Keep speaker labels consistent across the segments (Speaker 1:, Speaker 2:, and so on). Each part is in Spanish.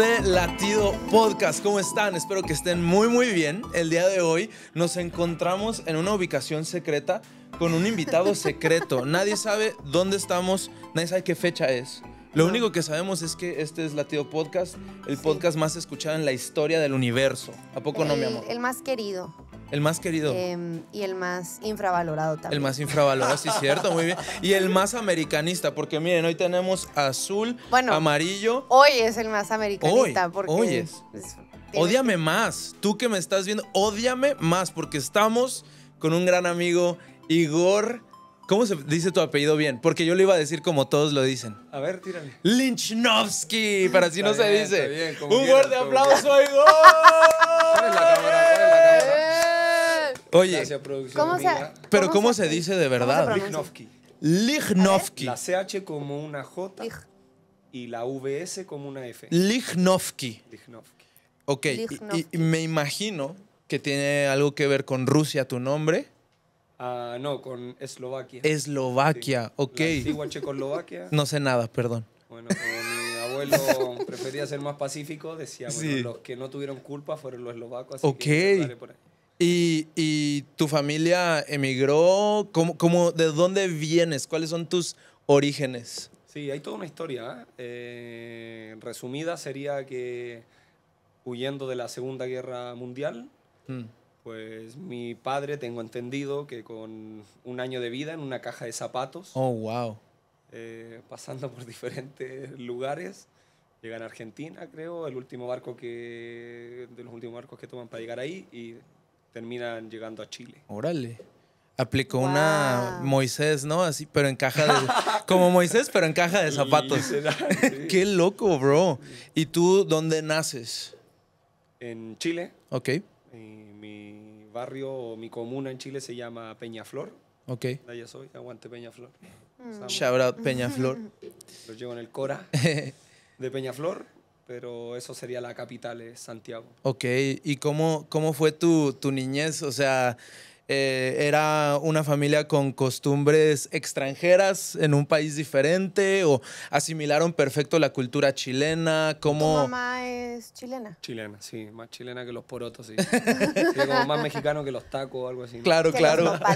Speaker 1: de Latido Podcast, ¿cómo están? Espero que estén muy muy bien. El día de hoy nos encontramos en una ubicación secreta con un invitado secreto. nadie sabe dónde estamos, nadie sabe qué fecha es. Lo único que sabemos es que este es Latido Podcast, el podcast más escuchado en la historia del universo. ¿A poco no, mi amor?
Speaker 2: El más querido.
Speaker 1: El más querido.
Speaker 2: Em, y el más infravalorado también. El más
Speaker 1: infravalorado, sí, cierto, muy bien. Y el más americanista, porque miren, hoy tenemos azul, amarillo.
Speaker 2: Hoy es el más americanista, hoy, Hoy es.
Speaker 1: más. Tú que me estás viendo, odiame más, porque estamos con un gran amigo, Igor. ¿Cómo se dice tu apellido bien? Porque yo lo iba a decir como todos lo dicen. A ver, tírale. Lynchnowski, para si no se dice. Bien, un fuerte aplauso,
Speaker 3: Igor. la cámara? Oye, ¿Cómo se- pero ¿cómo se
Speaker 4: dice de
Speaker 1: verdad? Lignovsky.
Speaker 4: Lichnowsky. La CH como una J y la VS como una F.
Speaker 1: Lichnowsky. Lichnowsky. Ok, y- me imagino que tiene algo que ver con Rusia tu nombre.
Speaker 4: Ah, no, con Eslovaquia. Eslovaquia, ok. La antigua Checoslovaquia. No
Speaker 1: sé nada, perdón. Bueno,
Speaker 4: mi abuelo prefería ser más pacífico, decía, bueno, los que no tuvieron culpa fueron los eslovacos. Así Ok. que
Speaker 1: ¿Y, y tu familia emigró? ¿Cómo, de dónde vienes? ¿Cuáles son tus orígenes?
Speaker 4: Sí, hay toda una historia. Eh, eh resumida sería que huyendo de la Segunda Guerra Mundial, hmm. Pues mi padre, tengo entendido que con un año de vida en una caja de zapatos.
Speaker 1: Oh, wow.
Speaker 4: Eh, pasando por diferentes lugares. Llegan a Argentina, creo, el último barco que. de los últimos barcos que toman para llegar ahí. Y terminan llegando a Chile.
Speaker 1: Órale. Aplicó una Moisés, ¿no? Así, pero en caja de... como Moisés, pero en caja de zapatos. Qué loco, bro. ¿Y tú dónde naces?
Speaker 4: En Chile. Ok. mi barrio, mi comuna en Chile se llama Peñaflor. Ok. allá soy, aguante Peñaflor. Mm. Peñaflor. Los llevo en el Cora de Peñaflor pero eso sería la capital, eh, Santiago.
Speaker 1: Ok, ¿y cómo, cómo fue tu, tu niñez? O sea, eh, era una familia con costumbres extranjeras en un país diferente o asimilaron perfecto la cultura chilena. Como...
Speaker 2: mamá es chilena?
Speaker 4: Chilena, sí, más chilena que los porotos, sí. más mexicano que los tacos o algo así. Claro, claro. Ah,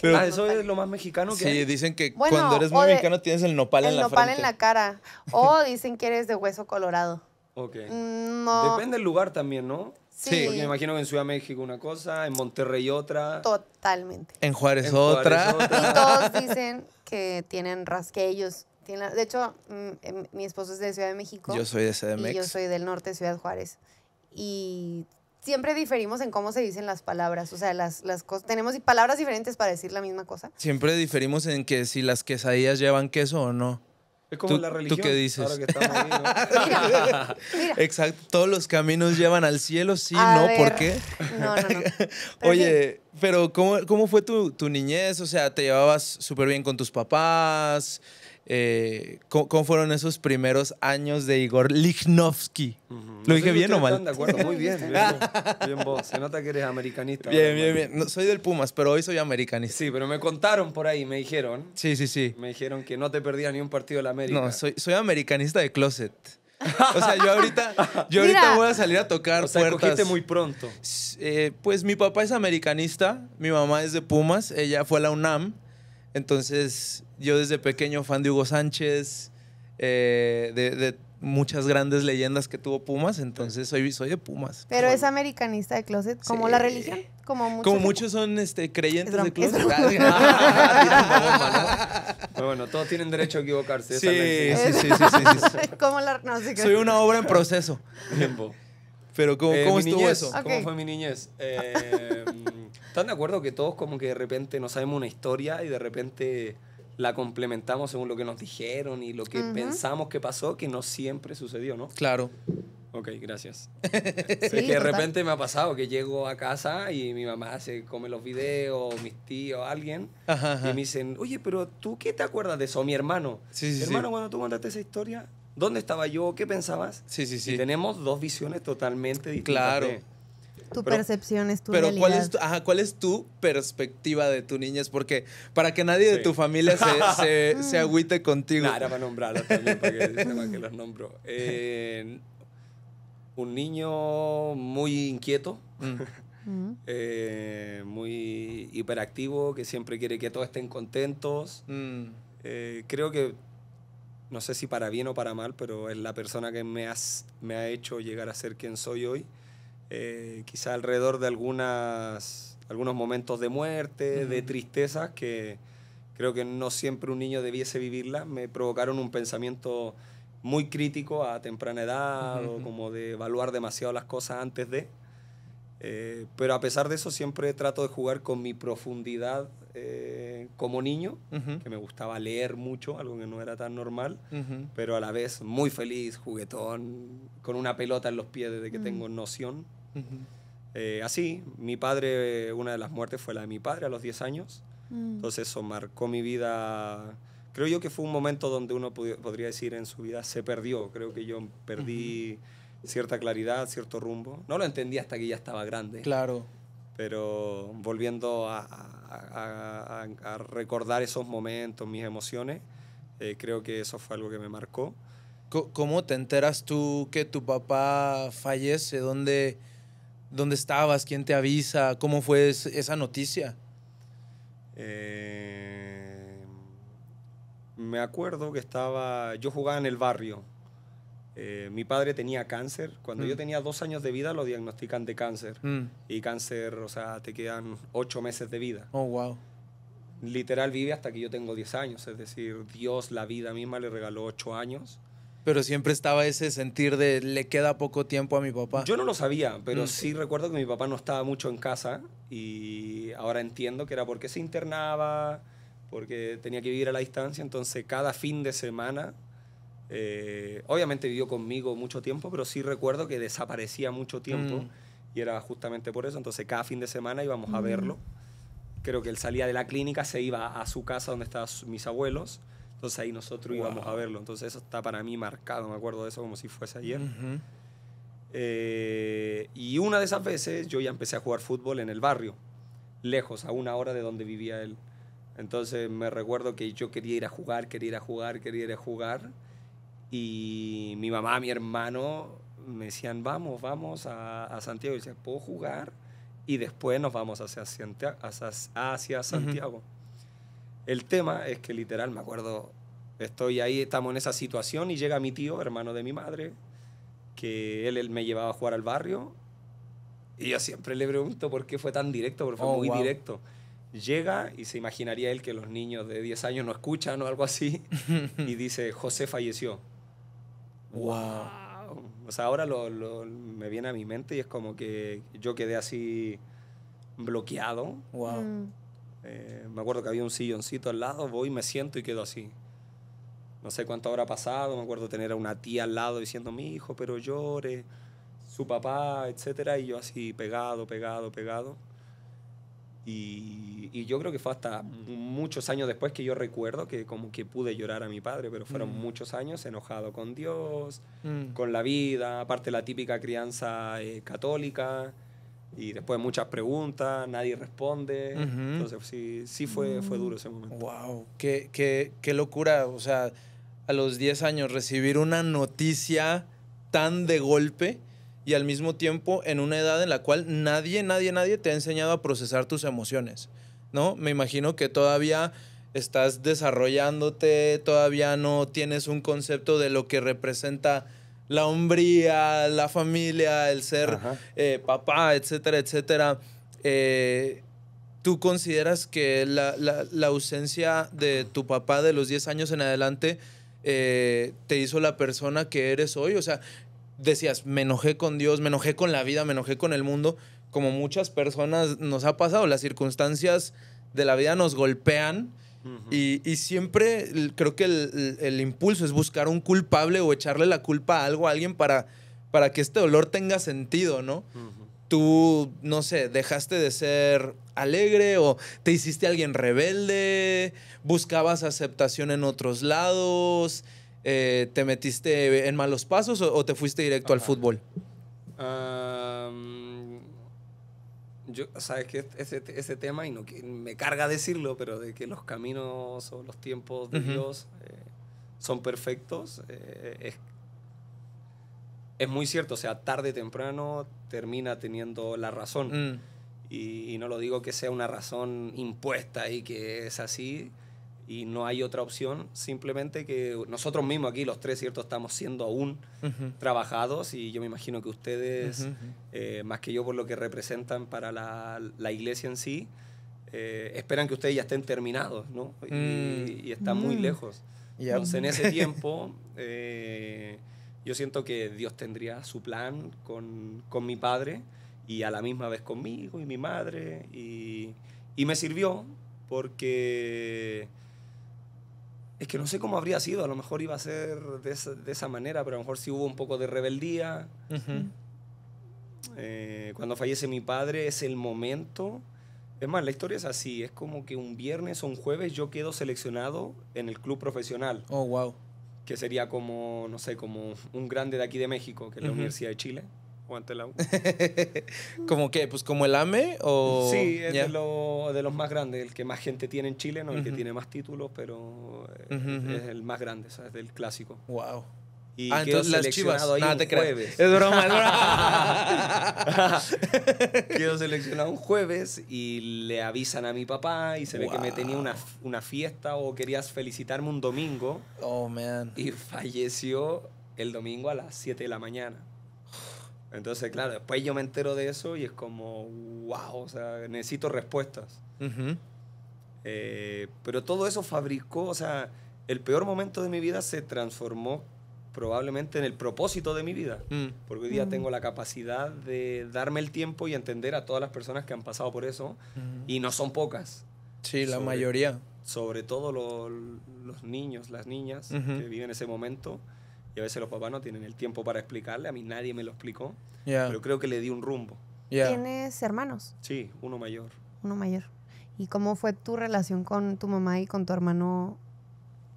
Speaker 4: Pero, eso es lo más mexicano que Sí, dicen que cuando eres muy mexicano tienes el nopal en la
Speaker 2: cara. O dicen que eres de hueso colorado.
Speaker 4: Mm, Depende del lugar también, ¿no? Sí. me imagino que en Ciudad de México una cosa, en Monterrey otra. Totalmente.
Speaker 2: En Juárez, otra. Y todos dicen que tienen rasqueños. de hecho, mm, em, mi esposo es de Ciudad de México. Yo soy de Ciudad CDMX. Y yo soy del norte de Ciudad Juárez. Y siempre diferimos en cómo se dicen las palabras. O sea, las, las cosas. Tenemos palabras diferentes para decir la misma cosa.
Speaker 1: Siempre diferimos en que si las quesadillas llevan queso o no. Es la religión. ¿Tú qué dices? Exacto. Todos los caminos llevan al cielo, sí, no, ¿por qué? No, no, no.
Speaker 3: Oye,
Speaker 1: pero ¿cómo, fue tu, tu, niñez? O sea, ¿te llevabas súper bien con tus papás? Eh, ¿cómo, fueron esos primeros años de Igor Lichnowsky? ¿Lo dije bien o mal? de acuerdo, muy bien.
Speaker 4: Bien, vos. Se nota que eres
Speaker 1: americanista. Bien, bien,
Speaker 4: bien. soy del Pumas, pero hoy soy americanista. Sí, pero me contaron por ahí, me dijeron. Sí, sí, sí. Me dijeron que no te perdías ni un partido de la América. No, soy, americanista de closet. O sea, yo ahorita, yo voy a salir a tocar o sea, Cogiste muy pronto. Eh,
Speaker 1: pues mi papá es americanista, mi mamá es de Pumas, ella fue a la UNAM. Entonces, yo desde pequeño fan de Hugo Sánchez, eh, de, muchas grandes leyendas que tuvo Pumas, entonces soy, soy de Pumas.
Speaker 2: Pero es americanista de closet, como la religión, como muchos. Como
Speaker 4: muchos son este, creyentes de closet.
Speaker 2: Ah,
Speaker 4: Pero bueno, todos tienen derecho a equivocarse. Sí, sí, sí,
Speaker 2: Soy una obra en proceso.
Speaker 4: Pero ¿cómo, eh, ¿cómo estuvo eso? ¿Cómo fue mi niñez? Eh, mm, ¿Están de acuerdo que todos como que de repente no sabemos una historia y de repente la complementamos según lo que nos dijeron y lo que pensamos que pasó, que no siempre sucedió, ¿no? Claro. Ok, gracias. sí, que de repente me ha pasado que llego a casa y mi mamá se come los videos, mis tíos, alguien, y me dicen, oye, pero ¿tú qué te acuerdas de eso? Mi hermano. hermano, cuando tú contaste esa historia, ¿dónde estaba yo? ¿Qué pensabas? Sí, sí, sí. Y tenemos dos visiones totalmente distintas.
Speaker 2: Claro. Tu percepción es tu pero ¿cuál es
Speaker 1: tu, ¿cuál es tu perspectiva de tu niñez? Porque para que nadie de tu familia se, se, mm. agüite contigo. Nada, para nombrarlos también, para que,
Speaker 3: los nombro.
Speaker 4: un niño muy inquieto. Mm. Mm. Eh, muy hiperactivo, que siempre quiere que todos estén contentos. Eh, creo que, no sé si para bien o para mal, pero es la persona que me, has, me ha hecho llegar a ser quien soy hoy. Eh, quizá alrededor de algunas, algunos momentos de muerte, de tristezas que creo que no siempre un niño debiese vivirla, me provocaron un pensamiento muy crítico a temprana edad o como de evaluar demasiado las cosas antes de. Eh, pero a pesar de eso siempre trato de jugar con mi profundidad eh, como niño, que me gustaba leer mucho, algo que no era tan normal, pero a la vez muy feliz, juguetón, con una pelota en los pies desde que mm. tengo noción. Eh, así, mi padre, una de las muertes fue la de mi padre a los 10 años. Mm. Entonces eso marcó mi vida. Creo yo que fue un momento donde uno podría decir en su vida se perdió. Creo que yo perdí cierta claridad, cierto rumbo. No lo entendí hasta que ya estaba grande. Claro. Pero volviendo a, recordar esos momentos, mis emociones, eh, creo que eso fue algo que me marcó. ¿Cómo te enteras
Speaker 1: tú que tu papá fallece? ¿Dónde, ¿Dónde estabas? ¿Quién te avisa? ¿Cómo fue esa noticia?
Speaker 4: Eh, me acuerdo que estaba, yo jugaba en el barrio. Eh, mi padre tenía cáncer. Cuando yo mm. tenía dos años de vida lo diagnostican de cáncer. Mm. Y cáncer, o sea, te quedan ocho meses de vida. Oh, wow. Literal vive hasta que yo tengo diez años. Es decir, Dios, la vida misma le regaló ocho años.
Speaker 1: Pero siempre estaba ese sentir de le queda poco tiempo a mi papá. Yo no lo sabía, pero mm. sí
Speaker 4: recuerdo que mi papá no estaba mucho en casa y ahora entiendo que era porque se internaba, porque tenía que vivir a la distancia, entonces cada fin de semana, eh, obviamente vivió conmigo mucho tiempo, pero sí recuerdo que desaparecía mucho tiempo mm. y era justamente por eso, entonces cada fin de semana íbamos a mm. verlo. Creo que él salía de la clínica, se iba a su casa donde estaban mis abuelos entonces ahí nosotros íbamos a verlo. Entonces eso está para mí marcado, me acuerdo de eso como si fuese ayer. Eh, y una de esas veces yo ya empecé a jugar fútbol en el barrio, lejos, a una hora de donde vivía él. Entonces me recuerdo que yo quería ir a jugar, quería ir a jugar, quería ir a jugar. Y mi mamá, mi hermano me decían, vamos, vamos a, Santiago. Y decía, ¿puedo jugar? Y después nos vamos hacia, hacia, Santiago. El tema es que literal, me acuerdo, estoy ahí, estamos en esa situación y llega mi tío, hermano de mi madre, que él, me llevaba a jugar al barrio y yo siempre le pregunto por qué fue tan directo, porque fue oh, muy directo. Llega y se imaginaría él que los niños de 10 años no escuchan o algo así y dice, José falleció. ¡Wow! O sea, ahora lo, me viene a mi mente y es como que yo quedé así bloqueado. ¡Wow! Eh, me acuerdo que había un silloncito al lado, voy, me siento y quedo así. No sé cuánto ha pasado, me acuerdo tener a una tía al lado diciendo, mi hijo, pero llore, su papá, etcétera, y yo así pegado, pegado, pegado. Y, yo creo que fue hasta muchos años después que yo recuerdo que como que pude llorar a mi padre, pero fueron mm. muchos años enojado con Dios, mm. con la vida, aparte la típica crianza eh, católica, y después muchas preguntas, nadie responde. Entonces sí, fue, fue duro ese momento. ¡Wow! Qué,
Speaker 1: qué, locura! O sea, a los 10 años recibir una noticia tan de golpe y al mismo tiempo en una edad en la cual nadie, nadie, nadie te ha enseñado a procesar tus emociones, ¿no? Me imagino que todavía estás desarrollándote, todavía no tienes un concepto de lo que representa la hombría, la familia, el ser eh, papá, etcétera, etcétera. Eh, ¿Tú consideras que la, ausencia de tu papá de los 10 años en adelante eh, te hizo la persona que eres hoy? O sea, decías, me enojé con Dios, me enojé con la vida, me enojé con el mundo, como muchas personas nos ha pasado, las circunstancias de la vida nos golpean y, siempre creo que el, impulso es buscar un culpable o echarle la culpa a algo, a alguien para, para que este dolor tenga sentido, ¿no? tú, no sé, dejaste de ser alegre o te hiciste alguien rebelde, buscabas aceptación en otros lados, eh, te metiste en malos pasos o, te fuiste directo al fútbol?
Speaker 4: Ah, yo, sabes que ese, ese tema, y no, me carga decirlo, pero de que los caminos o los tiempos de Dios eh, son perfectos, eh, es, es, muy cierto. O sea, tarde o temprano termina teniendo la razón. Mm. y, no lo digo que sea una razón impuesta y que es así, y no hay otra opción, simplemente que nosotros mismos aquí, los tres, ¿cierto? Estamos siendo aún trabajados y yo me imagino que ustedes, eh, más que yo por lo que representan para la, la iglesia en sí, eh, esperan que ustedes ya estén terminados, ¿no? Y, mm. están muy mm. lejos. Entonces en ese tiempo... Eh, yo siento que Dios tendría su plan con, con, mi padre y a la misma vez conmigo y mi madre. Y, y me sirvió porque es que no sé cómo habría sido, a lo mejor iba a ser de esa, manera, pero a lo mejor sí hubo un poco de rebeldía. Eh, cuando fallece mi padre es el momento. Es más, la historia es así, es como que un viernes o un jueves yo quedo seleccionado en el club profesional. Oh, wow. Que sería como, no sé, como un grande de aquí de México, que es la Universidad de Chile o ¿Como qué? Pues como el AME o... Sí, es de, de, los más grandes, el que más gente tiene en Chile, no el que tiene más títulos, pero eh, es el más grande, es Del clásico. Wow.
Speaker 3: Y ah, quedó seleccionado
Speaker 4: Ahí jueves. Es broma, es quedó seleccionado un jueves y le avisan a mi papá y se ve que me tenía una, una fiesta o querías felicitarme un domingo. Oh, man. Y falleció el domingo a las 7 de la mañana. Entonces, claro, después yo me entero de eso y es como, wow, o sea, necesito respuestas. Eh, pero todo eso fabricó, o sea, el peor momento de mi vida se transformó probablemente en el propósito de mi vida, mm. porque hoy día mm. tengo la capacidad de darme el tiempo y entender a todas las personas que han pasado por eso, y no son pocas. Sí, la mayoría. Sobre todo los niños, las niñas que viven ese momento. Y a veces los papás no tienen el tiempo para explicarle. A mí nadie me lo explicó. Pero creo que le di un rumbo.
Speaker 2: ¿Tienes hermanos? Sí, uno mayor. Uno mayor. ¿Y cómo fue tu relación con tu mamá y con tu hermano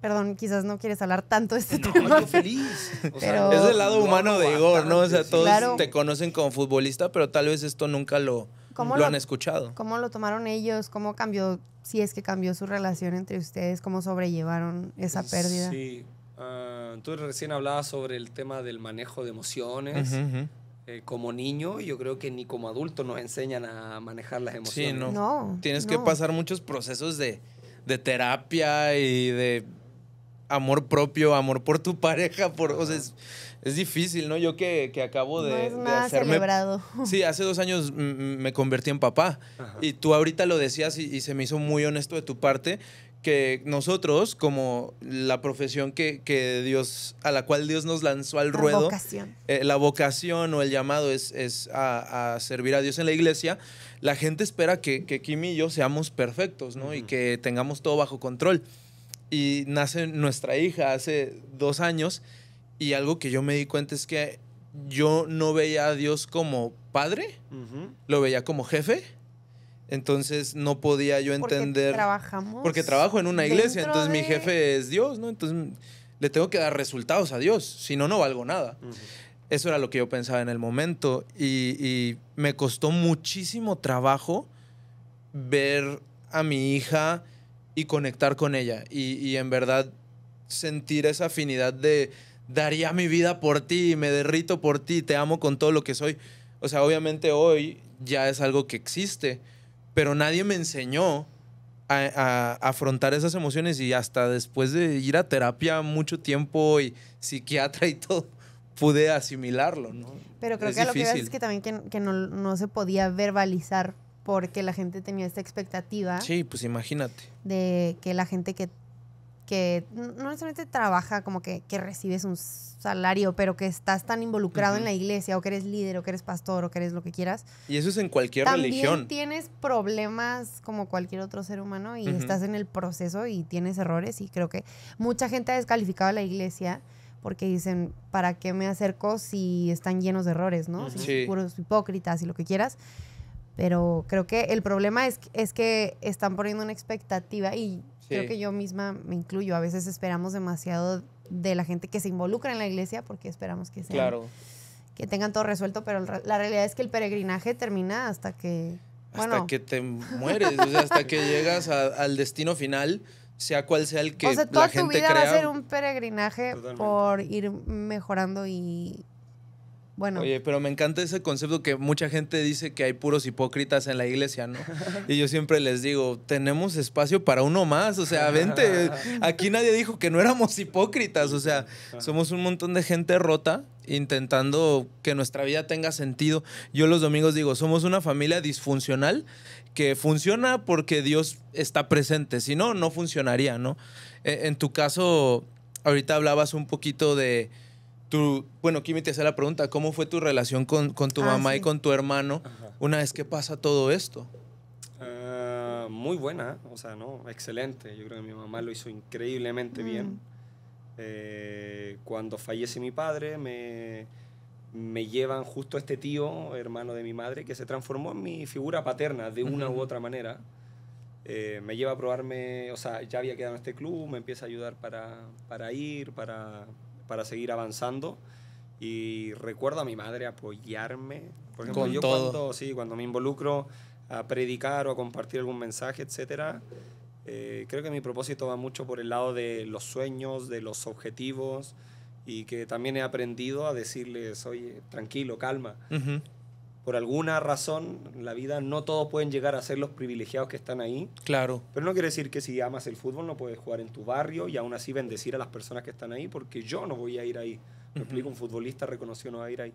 Speaker 2: Perdón, quizás no quieres hablar tanto de este no, Yo feliz. es el lado humano
Speaker 1: de Igor, ¿no? O sea, todos te conocen como futbolista, pero tal vez esto nunca lo, lo, han
Speaker 4: escuchado.
Speaker 2: ¿Cómo lo tomaron ellos? ¿Cómo cambió, si es que cambió su relación entre ustedes? ¿Cómo sobrellevaron esa pérdida?
Speaker 4: Sí. Ah, tú recién hablabas sobre el tema del manejo de emociones. Eh, como niño, yo creo que ni como adulto nos enseñan a manejar las emociones.
Speaker 1: Sí, no. Tienes que pasar muchos procesos de, terapia y de amor propio, amor por tu pareja, por, o es, difícil, ¿no? Yo que, acabo de, no es nada Celebrado. Sí, hace dos años me convertí en papá y tú ahorita lo decías y, se me hizo muy honesto de tu parte que nosotros, como la profesión que, Dios, a la cual Dios nos lanzó al ruedo, eh, la vocación o el llamado es, a, servir a Dios en la iglesia, la gente espera que, Kim y yo seamos perfectos, ¿no? Y que tengamos todo bajo control. Y nace nuestra hija hace dos años y algo que yo me di cuenta es que yo no veía a Dios como padre, lo veía como jefe entonces no podía yo entender. Porque
Speaker 2: trabajamos. Porque trabajo en una iglesia, entonces mi
Speaker 1: jefe es Dios, ¿no? Entonces le tengo que dar resultados a Dios, si no, no valgo nada. Eso era lo que yo pensaba en el momento y, me costó muchísimo trabajo ver a mi hija y conectar con ella y, y en verdad sentir esa afinidad de daría mi vida por ti, me derrito por ti, te amo con todo lo que soy. O sea, obviamente hoy ya es algo que existe, pero nadie me enseñó a, afrontar esas emociones y hasta después de ir a terapia mucho tiempo y psiquiatra y todo, pude asimilarlo, ¿no? Pero creo que lo que ves es que
Speaker 2: también que, no, no, se podía verbalizar porque la gente tenía esta expectativa. Sí,
Speaker 1: pues imagínate.
Speaker 2: De que la gente que que no necesariamente trabaja como que, que recibes un salario, pero que estás tan involucrado en la iglesia o que eres líder o que eres pastor o que eres lo que quieras.
Speaker 1: Y eso es en cualquier también religión.
Speaker 2: Tienes problemas como cualquier otro ser humano y estás en el proceso y tienes errores y creo que mucha gente ha descalificado a la iglesia porque dicen, ¿para qué me acerco si están llenos de errores, no? sí. puros hipócritas y lo que quieras. Pero creo que el problema es, es que están poniendo una expectativa y Creo que yo misma me incluyo. A veces esperamos demasiado de la gente que se involucra en la iglesia porque esperamos que sea claro. que tengan todo resuelto, pero la realidad es que el peregrinaje termina hasta que hasta que
Speaker 1: te mueres, hasta que llegas al destino final, sea cual sea el que o sea, toda gente tu vida va a ser un
Speaker 2: peregrinaje por ir mejorando y bueno. Oye,
Speaker 1: pero me encanta ese concepto que mucha gente dice que hay puros hipócritas en la iglesia, ¿no? Y yo siempre les digo, tenemos espacio para uno más, o sea, vente, aquí nadie dijo que no éramos hipócritas, o sea, somos un montón de gente rota intentando que nuestra vida tenga sentido. Yo los domingos digo, somos una familia disfuncional que funciona porque Dios está presente, si no, no funcionaría, ¿no? E, en tu caso, ahorita hablabas un poquito de bueno, bueno, me te hace la pregunta, ¿cómo fue tu relación con, tu ah, mamá y con tu hermano una vez que pasa todo esto?
Speaker 4: Ah, muy buena, o sea, no, excelente. Yo creo que mi mamá lo hizo increíblemente mm. bien. Eh, cuando fallece mi padre, me, llevan justo este tío, hermano de mi madre, que se transformó en mi figura paterna de una u otra manera. Eh, me lleva a probarme, o sea, ya había quedado en este club, me empieza a ayudar para ir, para para seguir avanzando. Y recuerdo a mi madre apoyarme. Por Cuando, me involucro a predicar o a compartir algún mensaje, etc eh, creo que mi propósito va mucho por el lado de los sueños, de los objetivos y que también he aprendido a decirles, oye, tranquilo, calma por alguna razón en la vida no todos pueden llegar a ser los privilegiados que están ahí. Claro. Pero no quiere decir que si amas el fútbol no puedes jugar en tu barrio y aún así bendecir a las personas que están ahí porque yo no voy a ir ahí. Me explico, un futbolista reconocido no va a ir ahí.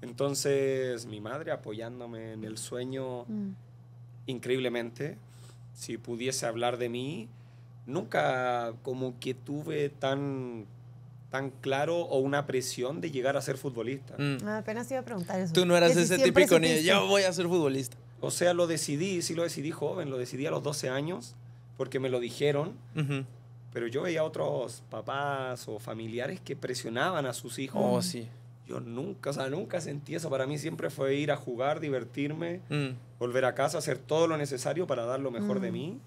Speaker 4: Entonces, mi madre apoyándome en el sueño mm. increíblemente, si pudiese hablar de mí, nunca como que tuve tan tan claro o una presión de llegar a ser futbolista. Mm.
Speaker 2: Ah, apenas iba a preguntar eso. Tú no eras ese típico niño, yo
Speaker 4: voy a ser futbolista. O sea, lo decidí, sí lo decidí joven, lo decidí a los 12 años, porque me lo dijeron, pero yo veía otros papás o familiares que presionaban a sus hijos. Oh, sí. Yo nunca, o sea, nunca sentí eso. Para mí siempre fue ir a jugar, divertirme, mm. volver a casa, hacer todo lo necesario para dar lo mejor de mm. mí.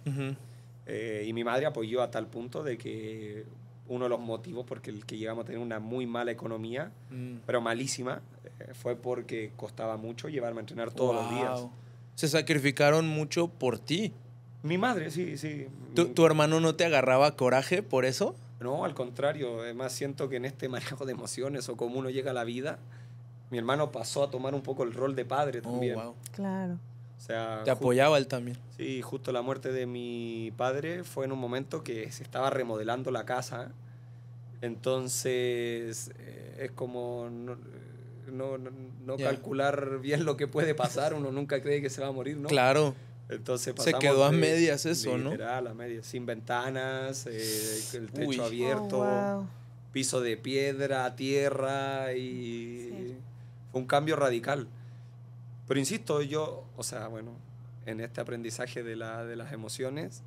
Speaker 4: Eh, y mi madre apoyó a tal punto de que uno de los motivos porque el que llegamos a tener una muy mala economía, mm. pero malísima, eh, fue porque costaba mucho llevarme a entrenar todos los días. Se sacrificaron mucho por ti. Mi madre, sí, sí.
Speaker 1: ¿Tu, hermano no te agarraba
Speaker 4: coraje por eso? No, al contrario. Además, siento que en este manejo de emociones o como uno llega a la vida, mi hermano pasó a tomar un poco el rol de padre oh, también. Claro. O sea, te apoyaba él también. Sí, justo la muerte de mi padre fue en un momento que se estaba remodelando la casa entonces, eh, es como no, calcular bien lo que puede pasar, uno nunca cree que se va a morir, ¿no? Claro. Entonces se quedó a medias eso, literal, ¿no? a medias, sin ventanas, eh, el techo oh, abierto, piso de piedra, tierra y fue un cambio radical. Pero insisto, yo, o sea, bueno, en este aprendizaje de, las emociones,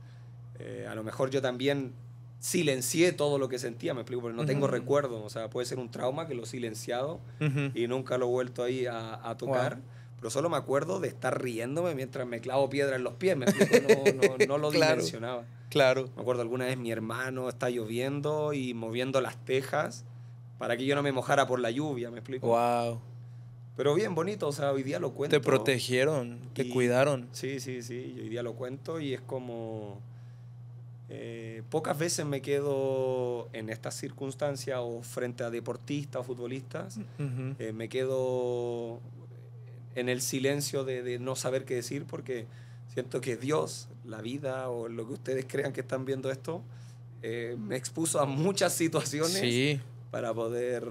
Speaker 4: eh, a lo mejor yo también silencié todo lo que sentía, me explico, porque no tengo recuerdo, o sea, puede ser un trauma que lo he silenciado y nunca lo he vuelto ahí a, tocar. Pero solo me acuerdo de estar riéndome mientras me clavo piedra en los pies, me explico, no, no, lo claro. dimensionaba. Claro. Me acuerdo alguna vez mi hermano está lloviendo y moviendo las tejas para que yo no me mojara por la lluvia, me explico. Wow. Pero bien bonito, o sea, hoy día lo cuento. Te
Speaker 3: protegieron, te cuidaron.
Speaker 4: Sí, sí, sí, hoy día lo cuento y es como eh, pocas veces me quedo en estas circunstancias o frente a deportistas o futbolistas, eh, me quedo en el silencio de, no saber qué decir porque siento que Dios, la vida o lo que ustedes crean que están viendo esto, eh, me expuso a muchas situaciones para poder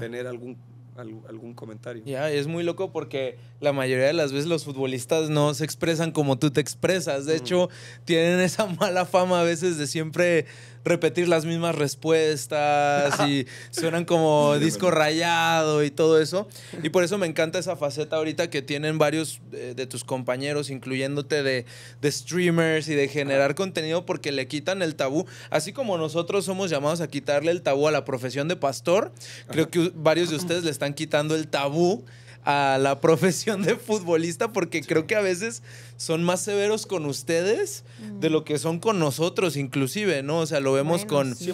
Speaker 4: tener algún algún comentario. Ya,
Speaker 1: es muy loco porque la mayoría de las veces los futbolistas no se expresan como tú te expresas. De hecho, tienen esa mala fama a veces de siempre repetir las mismas respuestas y suenan como disco rayado y todo eso. Y por eso me encanta esa faceta ahorita que tienen varios eh, de, tus compañeros, incluyéndote de, de streamers y de generar contenido porque le quitan el tabú. Así como nosotros somos llamados a quitarle el tabú a la profesión de pastor, creo que varios de ustedes le están quitando el tabú a la profesión de futbolista porque creo que a veces son más severos con ustedes de lo que son con nosotros inclusive, ¿no? O sea, lo vemos con, sí.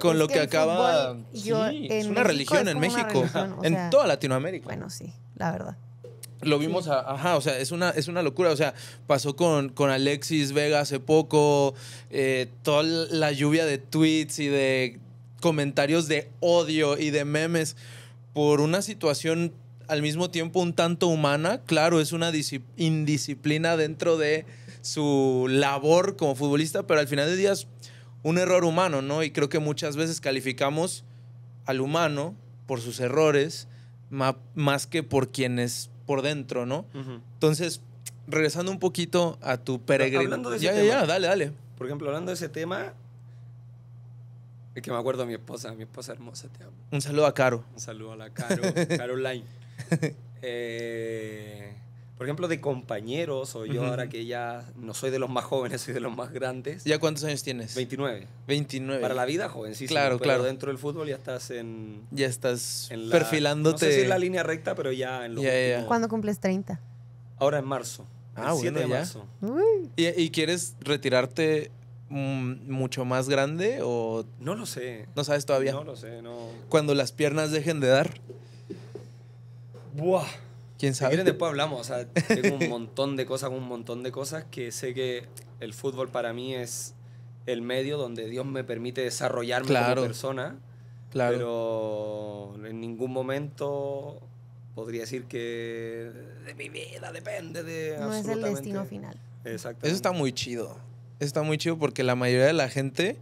Speaker 1: con lo que, acaba... es una religión en México, en toda Latinoamérica.
Speaker 2: Bueno, sí, la verdad.
Speaker 1: Lo vimos, a, ajá, o sea, es una, es una locura. O sea, pasó con, con Alexis Vega hace poco, eh, toda la lluvia de tweets y de comentarios de odio y de memes por una situación al mismo tiempo un tanto humana. Claro, es una indisciplina dentro de su labor como futbolista, pero al final de días un error humano, ¿no? Y creo que muchas veces calificamos al humano por sus errores más que por quienes por dentro, ¿no? Entonces, regresando un poquito a tu peregrinación. Ya, ya, dale,
Speaker 4: dale. Por ejemplo, hablando de ese tema, es que me acuerdo a mi esposa, mi esposa hermosa, te amo.
Speaker 1: Un saludo a Caro. Un saludo a la Caro,
Speaker 4: Caroline. Eh, por ejemplo, de compañeros, o yo ahora que ya no soy de los más jóvenes, soy de los más grandes. ¿Ya cuántos años tienes? 29. 29. Para la vida, joven, Claro, claro. dentro del fútbol ya estás en... Ya estás perfilándote. No sé si la línea recta, pero ya en ¿Cuándo
Speaker 2: cumples 30?
Speaker 4: Ahora en marzo. Ah, el 7 de marzo.
Speaker 1: ¿Y, quieres retirarte mm, mucho más grande o...? No lo sé. ¿No sabes todavía? No lo sé, no... ¿Cuando las piernas dejen de dar? Buah. ¿Quién sabe?
Speaker 4: después hablamos. O tengo un montón de cosas, un montón de cosas que sé que el fútbol para mí es el medio donde Dios me permite desarrollarme como persona. Claro. Pero en ningún momento podría decir que de mi vida depende de. No es el destino final. Exacto. Eso está muy chido.
Speaker 1: Eso está muy chido porque la mayoría de la gente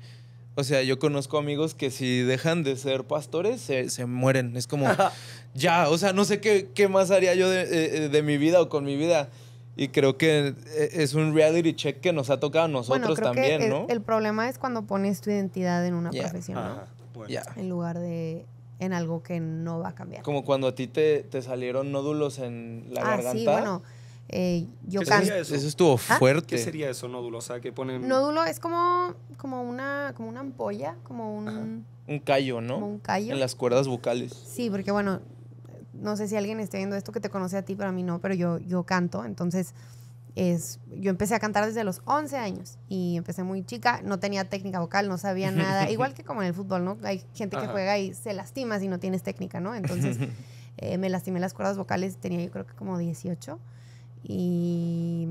Speaker 1: o sea, yo conozco amigos que si dejan de ser pastores, se, mueren. Es como, ya, o sea, no sé qué, más haría yo eh, de, mi vida o con mi vida. Y creo que e, es un reality check que nos ha tocado a nosotros también, ¿no?
Speaker 2: El, problema es cuando pones tu identidad en una profesión, En lugar de en algo que no va a cambiar.
Speaker 1: Como cuando a ti te, te salieron nódulos en la ah, garganta. Sí, bueno
Speaker 2: eh, yo canto. eso? estuvo ¿Ah? fuerte. ¿Qué sería
Speaker 1: eso, nódulo? que ponen.
Speaker 2: Nódulo es como, como, una, como una ampolla, como un.
Speaker 1: Un callo, ¿no? un callo. En las cuerdas vocales
Speaker 2: Sí, porque bueno, no sé si alguien esté viendo esto que te conoce a ti, pero a mí no, pero yo, yo canto, entonces. Es, yo empecé a cantar desde los 11 años y empecé muy chica, no tenía técnica vocal, no sabía nada, igual que como en el fútbol, ¿no? Hay gente que juega y se lastima si no tienes técnica, ¿no? Entonces eh, me lastimé las cuerdas vocales, tenía yo creo que como 18 y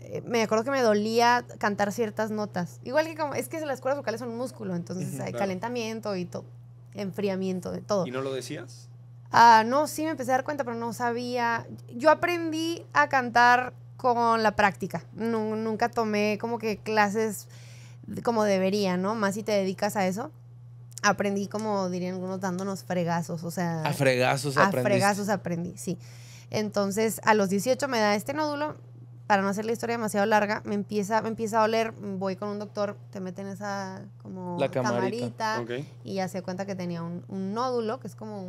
Speaker 2: eh, me acuerdo que me dolía cantar ciertas notas. Igual que como, es que las cuerdas vocales son un músculo, entonces hay calentamiento y todo, enfriamiento, de todo. ¿Y no lo decías? Ah, no, sí me empecé a dar cuenta, pero no sabía. Yo aprendí a cantar con la práctica. nunca tomé como que clases como debería, ¿no? Más si te dedicas a eso. Aprendí como dirían algunos dándonos fregazos, o sea... A fregazos aprendí. A fregazos aprendí, sí. Entonces, a los 18 me da este nódulo. Para no hacer la historia demasiado larga, me empieza, me empieza a oler, voy con un doctor, te meten esa como camarita, y ya se cuenta que tenía un, nódulo, que es como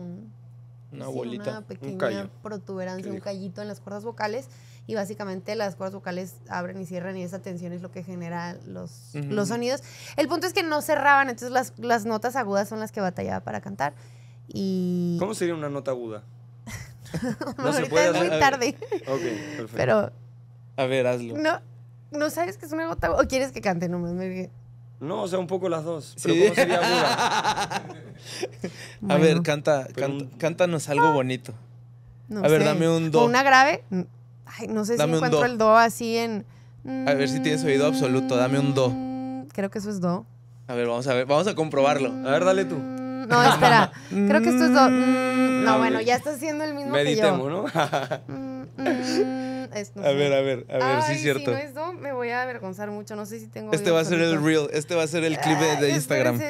Speaker 3: una pequeña
Speaker 2: protuberancia, un callito en las cuerdas vocales y básicamente las cuerdas vocales abren y cierran y esa tensión es lo que genera los, sonidos. El punto es que no cerraban, entonces las, las notas agudas son las que batallaba para cantar. Y...
Speaker 4: ¿Cómo sería una nota aguda?
Speaker 2: no Ahorita es muy tarde.
Speaker 4: Ok, perfecto. Pero. A ver, hazlo.
Speaker 2: No, no sabes que es una gota. ¿O quieres que cante nomás? No, o sea, un poco
Speaker 4: las dos.
Speaker 1: sí. A ver, canta, cántanos algo bonito.
Speaker 2: a ver, dame un do. una grave? Ay, no sé si encuentro el do así en.
Speaker 1: A ver si tienes oído absoluto, dame un do.
Speaker 2: Creo que eso es do.
Speaker 1: A ver, vamos a ver, vamos a comprobarlo. A ver, dale tú.
Speaker 2: No, espera. Creo que esto es. Do... Mm, mm, no, bueno, ya está haciendo el mismo Meditemos, yo.
Speaker 1: Mm, ¿no? a ver, a ver, a ver, si es cierto. Si no es
Speaker 2: do, me voy a avergonzar mucho. No sé si tengo. Este va a ser el
Speaker 1: real, este va a ser el clip de, Instagram.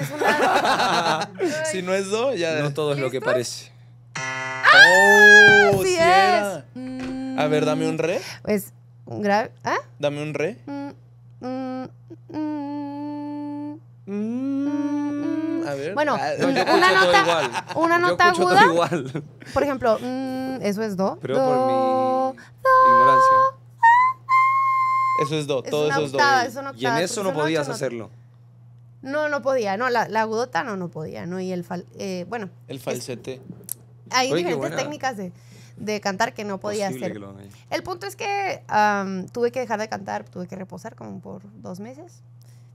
Speaker 1: si no es do, ya. No todo es lo que parece. ¡Ah! ¡Oh! ¡Sí, A ver, dame un re. Pues,
Speaker 2: un grave. ¿Ah?
Speaker 1: Dame un re. Mmm bueno,
Speaker 2: ah, mm, una
Speaker 4: nota,
Speaker 2: una nota aguda. Por ejemplo, mm, eso es do. Pero por
Speaker 4: mi ignorancia. Eso es do,
Speaker 2: todo eso es do. y en eso no podías hacerlo. No, no podía. No, la, la, agudota no, no podía. No, y el eh, bueno.
Speaker 1: El falsete.
Speaker 2: hay diferentes técnicas de, cantar que no podía hacer. el punto es que tuve que dejar de cantar, tuve que reposar como por dos meses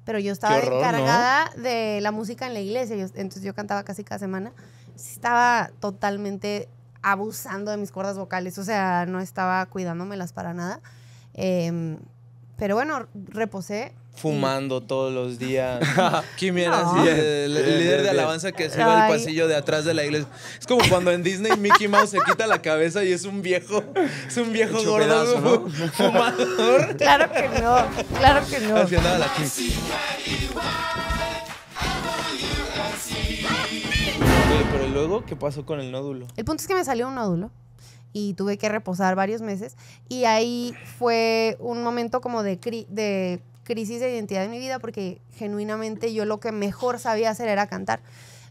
Speaker 2: pero yo estaba encargada de la música en la iglesia, entonces yo cantaba casi cada semana. Estaba totalmente abusando de mis cuerdas vocales, o sea, no estaba cuidándomelas para nada. Em, pero bueno, reposé, fumando
Speaker 1: todos los días. Kim era eh, el, líder de alabanza que sube al pasillo de atrás de la iglesia. Es como cuando en Disney Mickey Mouse se quita la cabeza y es un viejo, es un viejo gordo fumador.
Speaker 2: Claro que no, claro que no. la
Speaker 1: pero luego, ¿qué pasó con el nódulo?
Speaker 2: El punto es que me salió un nódulo y tuve que reposar varios meses. Y ahí fue un momento como de, de crisis de identidad en mi vida porque genuinamente yo lo que mejor sabía hacer era cantar.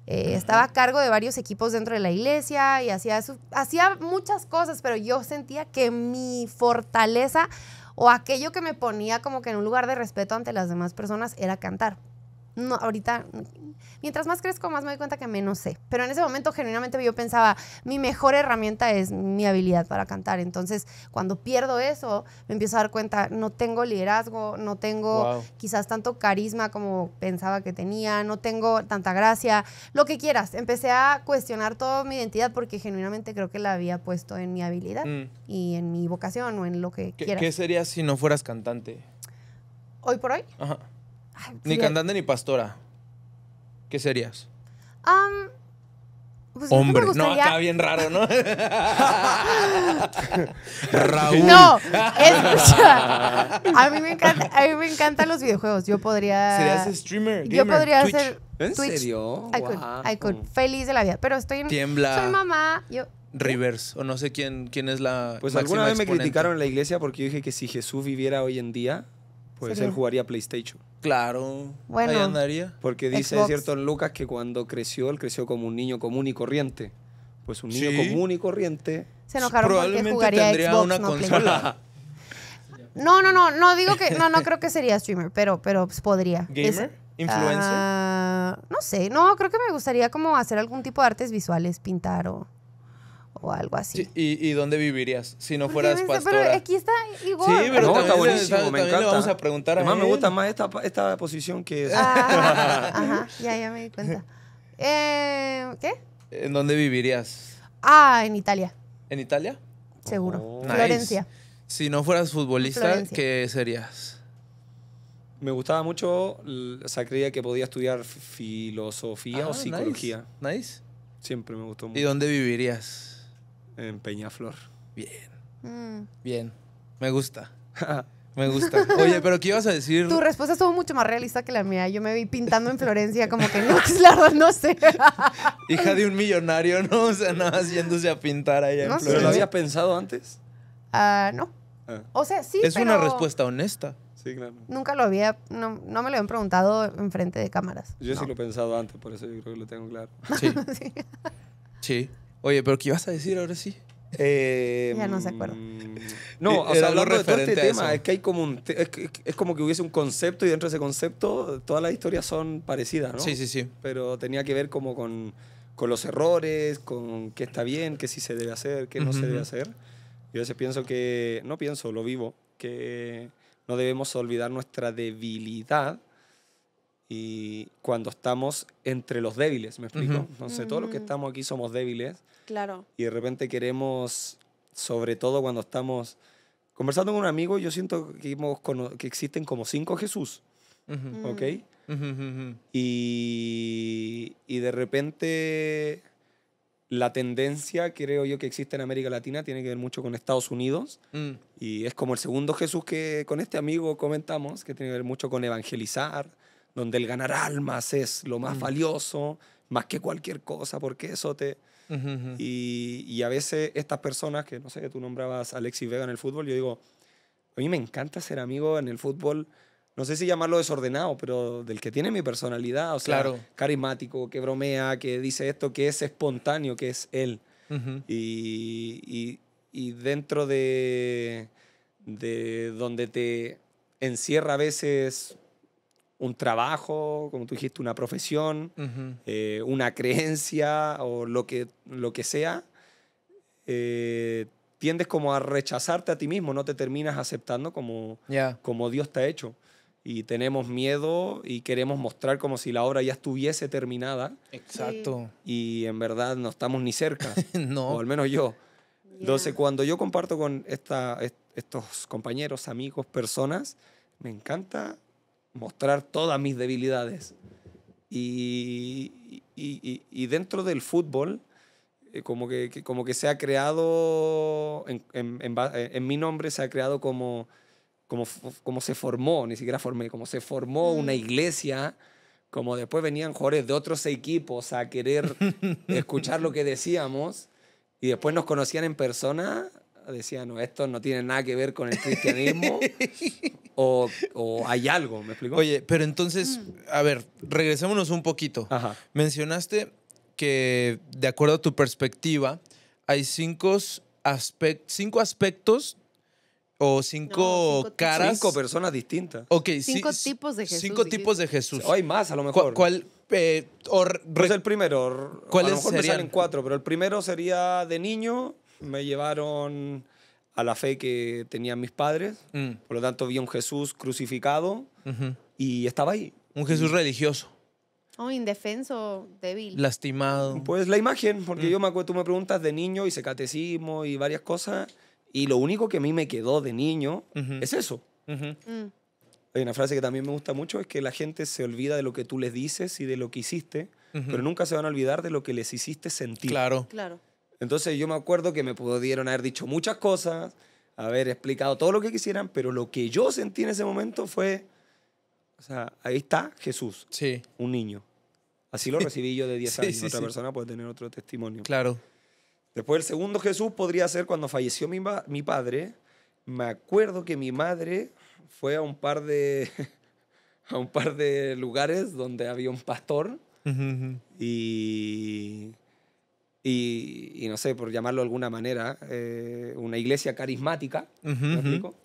Speaker 2: Eh, estaba a cargo de varios equipos dentro de la iglesia y hacía, hacía muchas cosas, pero yo sentía que mi fortaleza o aquello que me ponía como que en un lugar de respeto ante las demás personas era cantar no, ahorita, mientras más crezco, más me doy cuenta que menos sé. Pero en ese momento, genuinamente, yo pensaba, mi mejor herramienta es mi habilidad para cantar. Entonces, cuando pierdo eso, me empiezo a dar cuenta, no tengo liderazgo, no tengo quizás tanto carisma como pensaba que tenía, no tengo tanta gracia, lo que quieras. Empecé a cuestionar toda mi identidad porque genuinamente creo que la había puesto en mi habilidad mm. y en mi vocación o en lo que quieras. ¿Qué
Speaker 1: serías si no fueras cantante? Hoy por hoy. Ajá ni cantante eh. ni pastora. ¿Qué serías?
Speaker 2: Pues Hombre, no, acá bien
Speaker 1: raro,
Speaker 3: ¿no? Raúl. No,
Speaker 2: A mí, me encanta, a mí me encantan los videojuegos. Yo podría. Serías streamer. yo podría ser ¿En serio? I Feliz de la vida. Pero estoy Tiembla. Soy mamá. Yo.
Speaker 4: Rivers, o no sé quién, quién es la. Pues alguna vez me criticaron en la iglesia porque yo dije que si Jesús viviera hoy en día, pues él jugaría PlayStation. Claro. Ahí andaría. Porque dice, cierto, Lucas que cuando creció, él creció como un niño común y corriente. Pues un niño común y corriente. Se enojaron porque jugaría tendría una no consola.
Speaker 2: No, no, no, no digo que no, no creo que sería streamer, pero, pero pues, podría. Gamer, influencer. Ah, no sé, no creo que me gustaría como hacer algún tipo de artes visuales, pintar o
Speaker 1: o algo así. y, dónde vivirías si no pues fueras aquí
Speaker 2: está Sí, pero está buenísimo, me encanta. vamos
Speaker 1: a preguntar Además, me gusta
Speaker 4: más esta, posición que
Speaker 1: ah,
Speaker 2: ajá, ya, ya me di cuenta. Eh, ¿Qué?
Speaker 4: ¿En dónde
Speaker 1: vivirías?
Speaker 2: Ah, en Italia. ¿En Italia? Seguro. Oh, Florencia.
Speaker 1: Si no fueras futbolista, ¿qué serías?
Speaker 4: Me gustaba mucho, o creía que podía estudiar filosofía ah, o psicología. Nice. nice. Siempre me gustó mucho. ¿Y dónde
Speaker 1: vivirías?
Speaker 4: En Peñaflor. Bien.
Speaker 2: Mm.
Speaker 1: Bien. Me gusta. Me gusta. Oye, pero ¿qué ibas a decir? Tu
Speaker 2: respuesta estuvo mucho más realista que la mía. Yo me vi pintando en Florencia como que no, claro, pues, no sé.
Speaker 1: Hija de un millonario, ¿no? O sea, nada, yéndose a pintar allá en Florencia. lo había pensado antes? Ah, no. Ah. O sea, sí, Es una respuesta
Speaker 4: honesta. Sí, claro.
Speaker 2: Nunca lo había, no, me lo habían preguntado en frente de cámaras.
Speaker 4: Yo sí lo he pensado antes, por eso yo creo que lo tengo claro. sí. sí. Oye, pero ¿qué
Speaker 1: ibas a decir ahora sí?
Speaker 4: Eh, ya no se acuerda. Mm, no, eh, o sea, hablando de todo este tema, es que hay como un es, como que hubiese un concepto y dentro de ese concepto todas las historias son parecidas, ¿no? Sí, sí, sí. Pero tenía que ver como con, con los errores, con qué está bien, qué sí se debe hacer, qué no se debe hacer. Yo a veces pienso que, no pienso, lo vivo, que no debemos olvidar nuestra debilidad y cuando estamos entre los débiles, ¿me explico? Entonces, todos los que mm. estamos aquí somos débiles Claro. Y de repente queremos, sobre todo cuando estamos conversando con un amigo, yo siento que, que existen como cinco Jesús. Mm. ¿Ok? y, de repente la tendencia, creo yo, que existe en América Latina tiene que ver mucho con Estados Unidos. Mm. Y es como el segundo Jesús que con este amigo comentamos, que tiene que ver mucho con evangelizar, donde el ganar almas es lo más mm. valioso, más que cualquier cosa, porque eso te, y, a veces estas personas que, no sé, tú nombrabas Alexis Vega en el fútbol, yo digo, a mí me encanta ser amigo en el fútbol, no sé si llamarlo desordenado, pero del que tiene mi personalidad, o sea, claro. carismático, que bromea, que dice esto, que es espontáneo, que es él. y, dentro de, de donde te encierra a veces un trabajo, como tú dijiste, una profesión, eh, una creencia o lo que, lo que sea, eh, tiendes como a rechazarte a ti mismo, no te terminas aceptando como, como Dios te ha hecho. Y tenemos miedo y queremos mostrar como si la obra ya estuviese terminada. Exacto. Y en verdad no estamos ni cerca. no. O al menos yo. Entonces, cuando yo comparto con esta, estos compañeros, amigos, personas, me encanta mostrar todas mis debilidades. Y, y, y, dentro del fútbol, eh, como, que, como que se ha creado, en, en, en, eh, mi nombre se ha creado como, como, como se formó, ni siquiera formé, como se formó mm. una iglesia como después venían jugadores de otros equipos a querer escuchar lo que decíamos y después nos conocían en persona, decía, no, esto no tiene nada que ver con el cristianismo o, hay algo, ¿me explico?
Speaker 1: Oye, pero entonces, mm. a ver, regresémonos un poquito. Mencionaste que, de acuerdo a tu perspectiva, hay cinco, aspect cinco aspectos o cinco, cinco caras. Cinco
Speaker 4: personas distintas. Ok,
Speaker 1: cinco
Speaker 2: tipos de Jesús.
Speaker 4: Cinco tipos de Jesús. hay más, a lo mejor. ¿Cuál? es eh, el primero. a lo mejor serían? Me cuatro, pero el primero sería de niño, me llevaron a la fe que tenían mis padres. Mm. Por lo tanto, vi un Jesús crucificado y estaba ahí. Un Jesús religioso.
Speaker 2: Oh, indefenso, débil.
Speaker 4: Lastimado. Pues la imagen, porque mm. yo me acuerdo, tú me preguntas de niño, y catecismo y varias cosas, y lo único que a mí me quedó de niño es eso.
Speaker 3: Mm.
Speaker 4: Hay una frase que también me gusta mucho, es que la gente se olvida de lo que tú les dices y de lo que hiciste, pero nunca se van a olvidar de lo que les hiciste sentir. Claro. Claro. Entonces yo me acuerdo que me pudieron haber dicho muchas cosas, haber explicado todo lo que quisieran, pero lo que yo sentí en ese momento fue, o sea, ahí está Jesús, sí. un niño. Así lo recibí yo de 10 años. Otra persona puede tener otro testimonio. Claro. Después el segundo Jesús podría ser cuando falleció mi, padre. Me acuerdo que mi madre fue a un par de, a un par de lugares donde había un pastor y y, no sé, por llamarlo de alguna manera, eh, una iglesia carismática,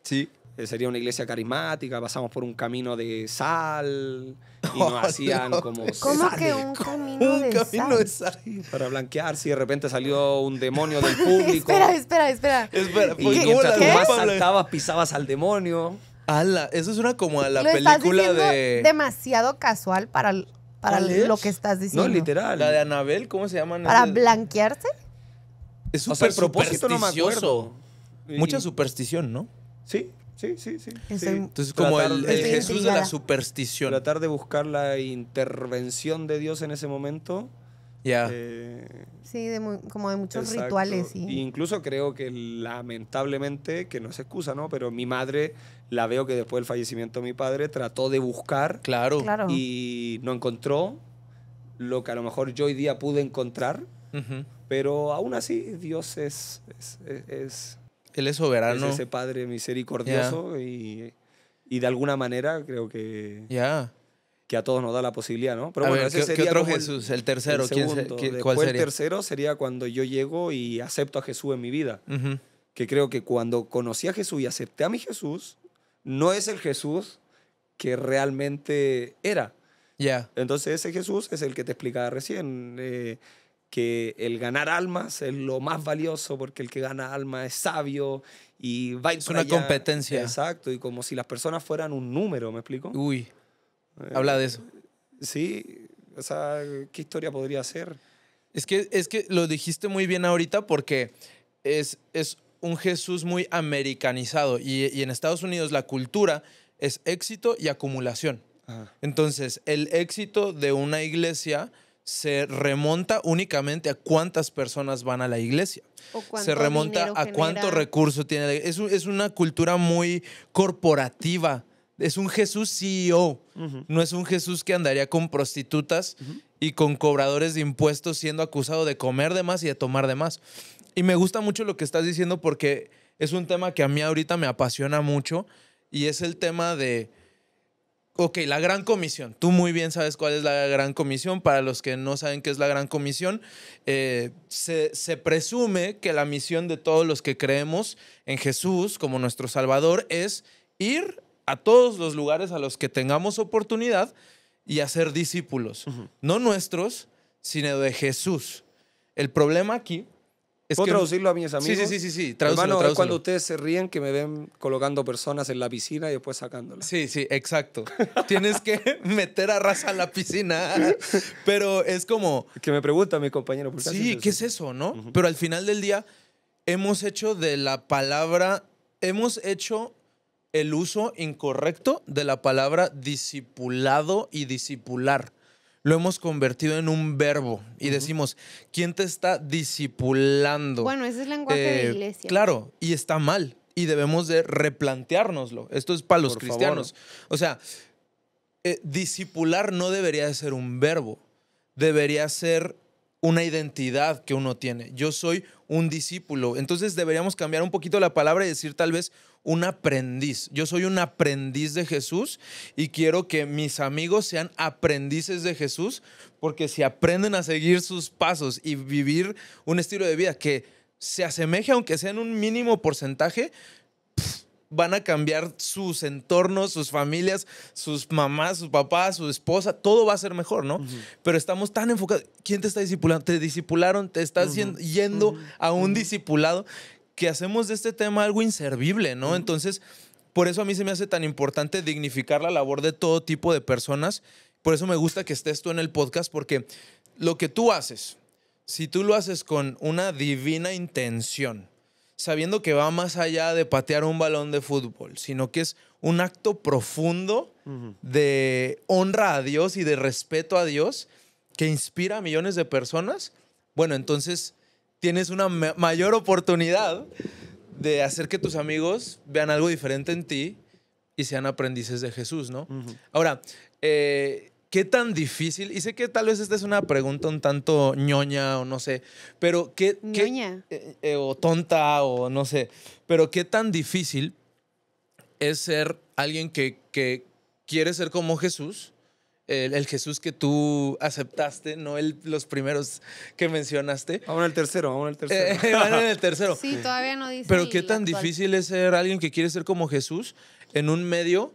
Speaker 4: Sí. Eh, sería una iglesia carismática, pasamos por un camino de sal y nos hacían como...
Speaker 3: ¿Cómo que
Speaker 2: un camino,
Speaker 1: un camino
Speaker 2: de sal?
Speaker 4: Para blanquear si de repente salió un demonio del público.
Speaker 1: espera,
Speaker 2: espera, espera. y mientras pues, tú más saltabas,
Speaker 4: pisabas al demonio.
Speaker 1: Ala, eso suena como a la película de.
Speaker 2: Demasiado casual para para lo que estás diciendo. No, literal.
Speaker 1: La de Anabel, ¿cómo se llama? ¿Para
Speaker 2: blanquearse?
Speaker 1: Es súper Mucha superstición, ¿no?
Speaker 2: Sí, sí, sí,
Speaker 4: sí. Entonces, como el Jesús de la superstición. Tratar de buscar la intervención de Dios en ese momento eh,
Speaker 2: sí, como de muchos rituales.
Speaker 4: incluso creo que lamentablemente, que no es excusa, ¿no? Pero mi madre, la veo que después del fallecimiento de mi padre, trató de buscar. Claro. Y no encontró lo que a lo mejor yo hoy día pude encontrar. Pero aún así, Dios es, es, es, él es soberano. ese Padre misericordioso y, y, de alguna manera creo que. Ya que a todos nos da la posibilidad, ¿no? Pero bueno, ¿qué, otro Jesús? El, tercero, el ¿quién El tercero sería cuando yo llego y acepto a Jesús en mi vida. Que creo que cuando conocí a Jesús y acepté a mi Jesús, no es el Jesús que realmente era. Ya. Entonces ese Jesús es el que te explicaba recién. Eh, que el ganar almas es lo más valioso porque el que gana alma es sabio y va Es una competencia. Exacto, y como si las personas fueran un número, ¿me explico? Uy. Eh, Habla de eso. Sí, o sea, ¿qué historia podría ser? Es que, es que lo dijiste muy bien ahorita
Speaker 1: porque es, es un Jesús muy americanizado y, en Estados Unidos la cultura es éxito y acumulación. Entonces, el éxito de una iglesia se remonta únicamente a cuántas personas van a la iglesia.
Speaker 3: se remonta a cuánto
Speaker 1: recurso tiene Es, es, una cultura muy corporativa es un Jesús CEO, no es un Jesús que andaría con prostitutas y con cobradores de impuestos siendo acusado de comer de más y de tomar de más. Y me gusta mucho lo que estás diciendo porque es un tema que a mí ahorita me apasiona mucho y es el tema de, ok, la gran comisión. Tú muy bien sabes cuál es la gran comisión. Para los que no saben qué es la gran comisión, eh, se, se presume que la misión de todos los que creemos en Jesús como nuestro Salvador es ir a todos los lugares a los que tengamos oportunidad y hacer discípulos, no
Speaker 4: nuestros, sino de
Speaker 1: Jesús.
Speaker 4: El problema aquí es ¿Puedo traducirlo a mis amigos? Sí, sí, sí, sí, tradúcelo, cuando ustedes se ríen que me ven colocando personas en la piscina y después sacándolas. Sí, sí, exacto.
Speaker 1: Tienes que meter a raza la piscina, pero es como... Que me pregunta mi compañero. ¿por qué sí, ¿qué es eso, no? Pero al final del día hemos hecho de la palabra, hemos hecho el uso incorrecto de la palabra discipulado y disipular. Lo hemos convertido en un verbo y decimos, ¿quién te está disipulando? Bueno,
Speaker 2: ese es lenguaje de la eh, iglesia. Claro,
Speaker 1: y está mal y debemos replanteárnoslo. Esto es para los cristianos. O sea, eh, disipular no debería ser un verbo, debería ser una identidad que uno tiene. Yo soy un discípulo. Entonces deberíamos cambiar un poquito la palabra y decir tal vez un aprendiz. Yo soy un aprendiz de Jesús y quiero que mis amigos sean aprendices de Jesús porque si aprenden a seguir sus pasos y vivir un estilo de vida que se asemeje, aunque sea en un mínimo porcentaje, van a cambiar sus entornos, sus familias, sus mamás, sus papás, su esposa, todo va a ser mejor, ¿no? Pero estamos tan enfocados. ¿Quién te está disipulando? Te disipularon, te estás yendo, a un discipulado que hacemos de este tema algo inservible, ¿no? Entonces, por eso a mí se me hace tan importante dignificar la labor de todo tipo de personas. Por eso me gusta que estés tú en el podcast, porque lo que tú haces, si tú lo haces con una divina intención, sabiendo que va más allá de patear un balón de fútbol, sino que es un acto profundo de honra a Dios y de respeto a Dios que inspira a millones de personas, bueno, entonces tienes una mayor oportunidad de hacer que tus amigos vean algo diferente en ti y sean aprendices de Jesús, ¿no? Ahora, eh, ¿qué tan difícil? Y sé que tal vez esta es una pregunta un tanto ñoña o no sé, pero ¿qué... ñoña. Qué, eh, eh, o tonta o no sé, pero ¿qué tan difícil es ser alguien que, que quiere ser como Jesús? el, Jesús que tú aceptaste, no el, los primeros que mencionaste. Vamos al tercero, vamos al eh, tercero. Eh, van en el tercero. Sí, todavía no dice. Pero qué tan difícil es ser alguien que quiere ser como Jesús en un medio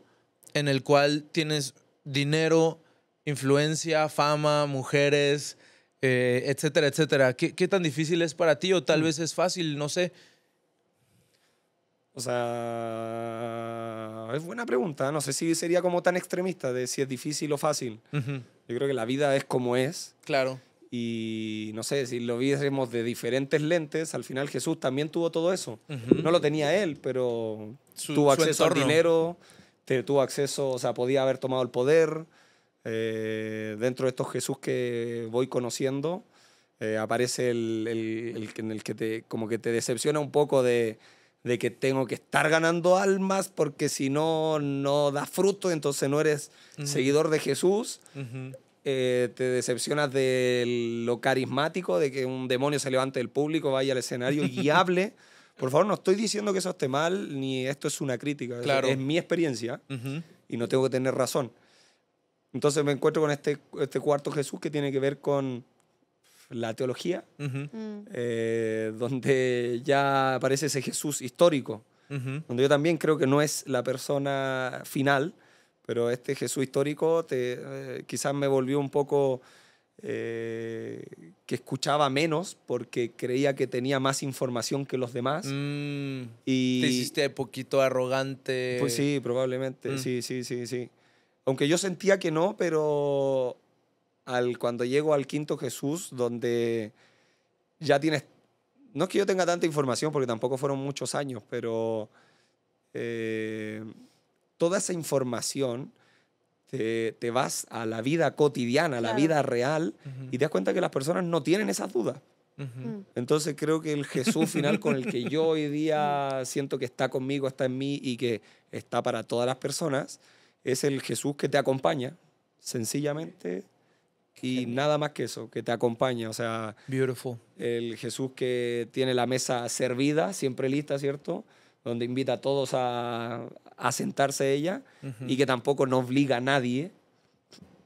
Speaker 1: en el cual tienes dinero, influencia, fama, mujeres, eh, etcétera, etcétera. ¿Qué, tan difícil es para ti? O tal mm. vez es
Speaker 4: fácil, no sé. O sea, es buena pregunta. No sé si sería como tan extremista de si es difícil o fácil. Yo creo que la vida es como es. Claro. Y no sé, si lo viésemos de diferentes lentes, al final Jesús también tuvo todo eso. No lo tenía él, pero tuvo acceso al dinero, tuvo acceso, o sea, podía haber tomado el poder. Eh, dentro de estos Jesús que voy conociendo, eh, aparece el, el, en el que te, como que te decepciona un poco de de que tengo que estar ganando almas porque si no, no da fruto, entonces no eres seguidor de Jesús. Eh, te decepcionas de lo carismático, de que un demonio se levante del público, vaya al escenario y hable. Por favor, no estoy diciendo que eso esté mal, ni esto es una crítica. Claro. Es, mi experiencia y no tengo que tener razón. Entonces me encuentro con este, este cuarto Jesús que tiene que ver con la teología, eh, donde ya aparece ese Jesús histórico, donde yo también creo que no es la persona final, pero este Jesús histórico te, eh, quizás me volvió un poco eh, que escuchaba menos porque creía que tenía más información que los demás. Mm, y, te hiciste poquito arrogante. Pues sí, probablemente, mm. sí, sí, sí, sí. Aunque yo sentía que no, pero al cuando llego al quinto Jesús, donde ya tienes, no es que yo tenga tanta información, porque tampoco fueron muchos años, pero eh, toda esa información te, vas a la vida cotidiana, a la vida real, y te das cuenta que las personas no tienen esas dudas. Mm. Entonces creo que el Jesús final con el que yo hoy día mm. siento que está conmigo, está en mí y que está para todas las personas, es el Jesús que te acompaña sencillamente y nada más que eso, que te acompaña. O sea, Beautiful. el Jesús que tiene la mesa servida, siempre lista, ¿cierto? Donde invita a todos a, sentarse ella y que tampoco no obliga a nadie,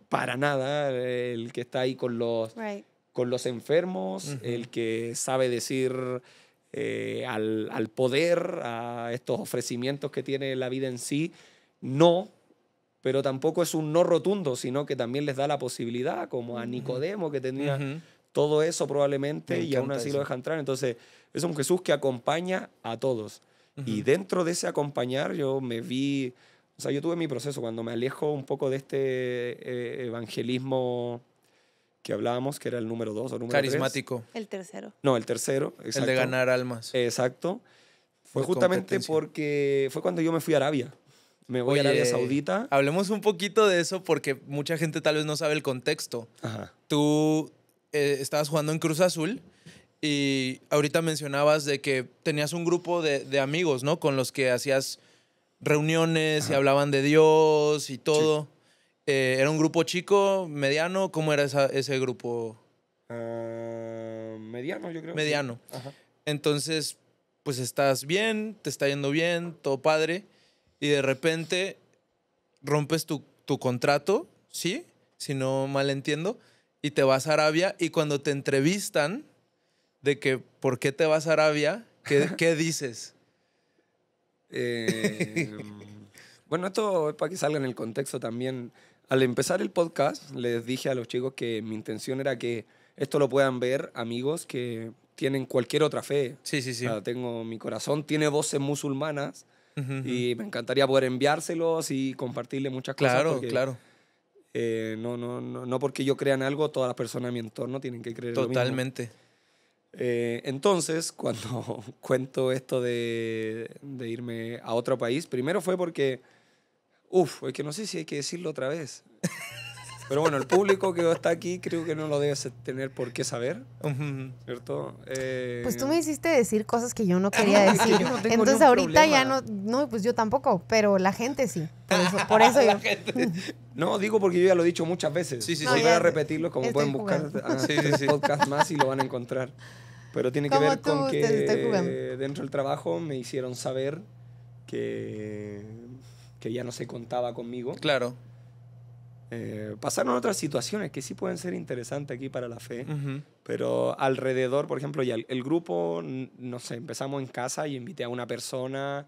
Speaker 4: para nada, el que está ahí con los, con los enfermos, el que sabe decir eh, al, al poder, a estos ofrecimientos que tiene la vida en sí, no, pero tampoco es un no rotundo, sino que también les da la posibilidad, como a Nicodemo, que tenía todo eso probablemente y aún así lo deja entrar. Entonces, es un Jesús que acompaña a todos. Y dentro de ese acompañar yo me vi, o sea, yo tuve mi proceso cuando me alejo un poco de este eh, evangelismo que hablábamos, que era el número dos o número Carismático. El tercero. No, el tercero. El de ganar almas. Exacto.
Speaker 1: Fue justamente
Speaker 4: porque fue cuando yo me fui a Arabia me voy a Arabia Saudita.
Speaker 1: Hablemos un poquito de eso porque mucha gente tal vez no sabe el contexto. Tú eh, estabas jugando en Cruz Azul y ahorita mencionabas de que tenías un grupo de, amigos, ¿no? Con los que hacías reuniones y hablaban de Dios y todo. Eh, ¿Era un grupo chico, mediano? ¿Cómo era ese grupo? Ah, mediano, yo creo. Mediano. Entonces, pues estás bien, te está yendo bien, todo padre y de repente rompes tu, contrato, ¿sí? Si no mal entiendo, y te vas a Arabia y cuando te entrevistan de que por qué te vas a
Speaker 4: Arabia,
Speaker 3: ¿qué,
Speaker 1: dices?
Speaker 4: Eh, mm, bueno, esto es para que salga en el contexto también. Al empezar el podcast, les dije a los chicos que mi intención era que esto lo puedan ver amigos que tienen cualquier otra fe. Sí, sí, sí. tengo, mi corazón tiene voces musulmanas y me encantaría poder enviárselos y compartirle muchas cosas. Claro, claro. Eh, no, no, no, no porque yo crea en algo, todas las personas de mi entorno tienen que creer Totalmente. Eh, entonces, cuando cuento esto de, de, irme a otro país, primero fue porque, uff, es que no sé si hay que decirlo otra vez. Pero bueno, el público que está aquí creo que no lo debes tener por qué saber, ¿cierto? Eh, pues tú me
Speaker 2: hiciste decir cosas que yo no quería decir. Entonces ahorita ya no, no, pues yo tampoco, pero la gente sí.
Speaker 3: Por eso, yo...
Speaker 4: No, digo porque yo ya lo he dicho muchas veces. Sí, sí, sí. Voy a repetirlo, como pueden buscar ah, sí, podcast más y lo van a encontrar. Pero tiene que ver con que dentro del trabajo me hicieron saber que, que ya no se contaba conmigo. Claro. Eh, pasaron otras situaciones que sí pueden ser interesantes aquí para la fe, pero alrededor, por ejemplo, ya el, grupo, no sé, empezamos en casa y invité a una persona,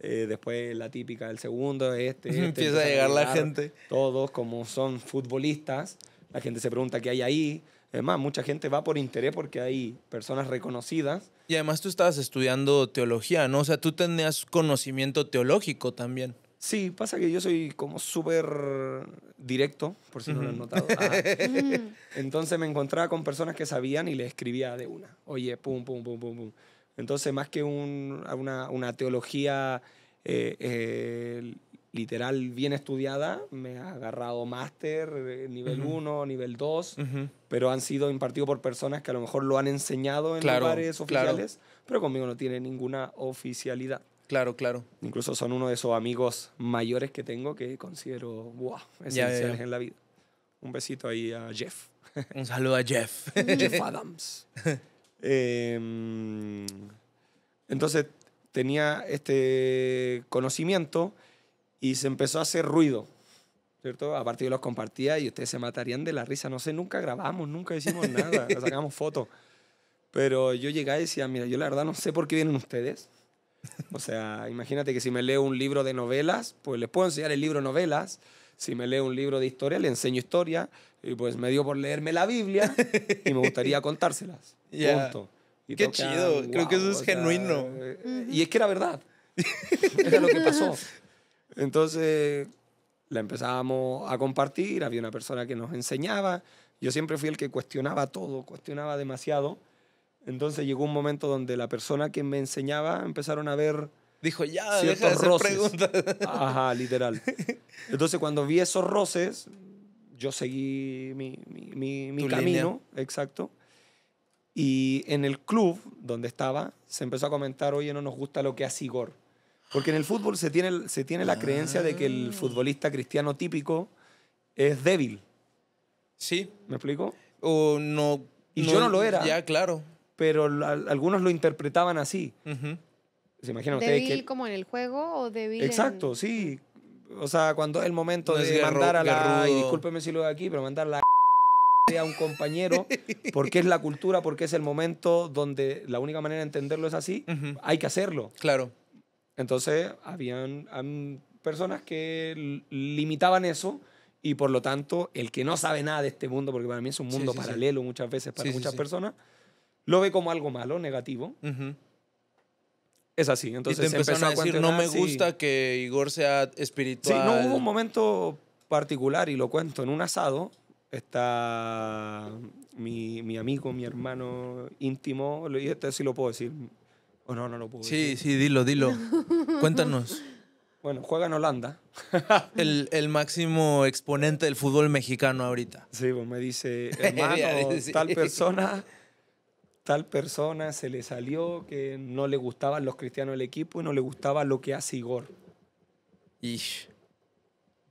Speaker 4: eh, después la típica del segundo, este. este Empieza a llegar la gente. Todos, como son futbolistas, la gente se pregunta qué hay ahí. Además, mucha gente va por interés porque hay personas reconocidas.
Speaker 1: Y además tú estabas estudiando teología, ¿no? O sea, tú tenías conocimiento teológico también.
Speaker 4: Sí, pasa que yo soy como súper directo, por si no lo han notado. Mm. Entonces me encontraba con personas que sabían y le escribía de una. Oye, pum, pum, pum, pum, pum. Entonces, más que una, teología eh, eh, literal bien estudiada, me ha agarrado máster, eh, nivel 1, nivel 2, pero han sido impartidos por personas que a lo mejor lo han enseñado en claro, lugares oficiales, pero conmigo no tiene ninguna oficialidad. Claro, claro. Incluso son uno de esos amigos mayores que tengo que considero, wow, esenciales en la vida. Un besito ahí a Jeff. Un saludo a Jeff. Jeff Adams. Em, entonces tenía este conocimiento y se empezó a hacer ruido. ¿Cierto? A partir de los compartía y ustedes se matarían de la risa. No sé, nunca grabamos, nunca hicimos nada, sacamos fotos. Pero yo llegaba y decía, mira, yo la verdad no sé por qué vienen ustedes. O sea, imagínate que si me leo un libro de novelas, pues les puedo enseñar el libro novelas. Si me leo un libro de historia, le enseño historia. Y pues me dio por leerme la Biblia y me gustaría contárselas.
Speaker 3: Qué chido. Ah, Creo que
Speaker 4: eso es genuino.
Speaker 3: Eh, y es que era verdad. Es lo que pasó.
Speaker 4: Entonces la empezábamos a compartir. Había una persona que nos enseñaba. Yo siempre fui el que cuestionaba todo, cuestionaba demasiado. Entonces llegó un momento donde la persona que me enseñaba empezaron a ver... Dijo, ya, deja de hacer preguntas. Ajá, literal. Entonces cuando vi esos roces, yo seguí mi, mi, mi, camino, exacto. Y en el club donde estaba, se empezó a comentar, oye, no nos gusta lo que hace Igor. Porque en el fútbol se tiene, se tiene la creencia de que el ah. futbolista cristiano típico es débil. Sí. ¿Me explico? O no. Y yo no lo era. Ya, claro pero algunos lo interpretaban así. ¿Se imaginan ustedes
Speaker 2: como en el juego o débil Exacto,
Speaker 4: sí. O sea, cuando es el momento de mandar a la... Y discúlpeme si lo de aquí, pero mandar la a un compañero, porque es la cultura, porque es el momento donde la única manera de entenderlo es así, hay que hacerlo. Claro. Entonces, habían, personas que limitaban eso y por lo tanto, el que no sabe nada de este mundo, porque para mí es un mundo paralelo muchas veces para muchas personas, lo ve como algo malo, negativo. Es así. Entonces empezó a decir, no me gusta que Igor sea espiritual. Sí, no hubo un momento particular, y lo cuento, en un asado está mi, amigo, mi hermano íntimo, este sí lo puedo decir. O oh, no, no lo puedo sí,
Speaker 1: decir. Sí, sí, dilo, dilo.
Speaker 4: Cuéntanos. Bueno, juega en Holanda.
Speaker 1: el, el, máximo exponente del fútbol mexicano ahorita. Sí, pues me dice,
Speaker 3: hermano, tal persona
Speaker 4: tal persona se le salió que no le gustaban los cristianos del equipo y no le gustaba lo que hace Igor. y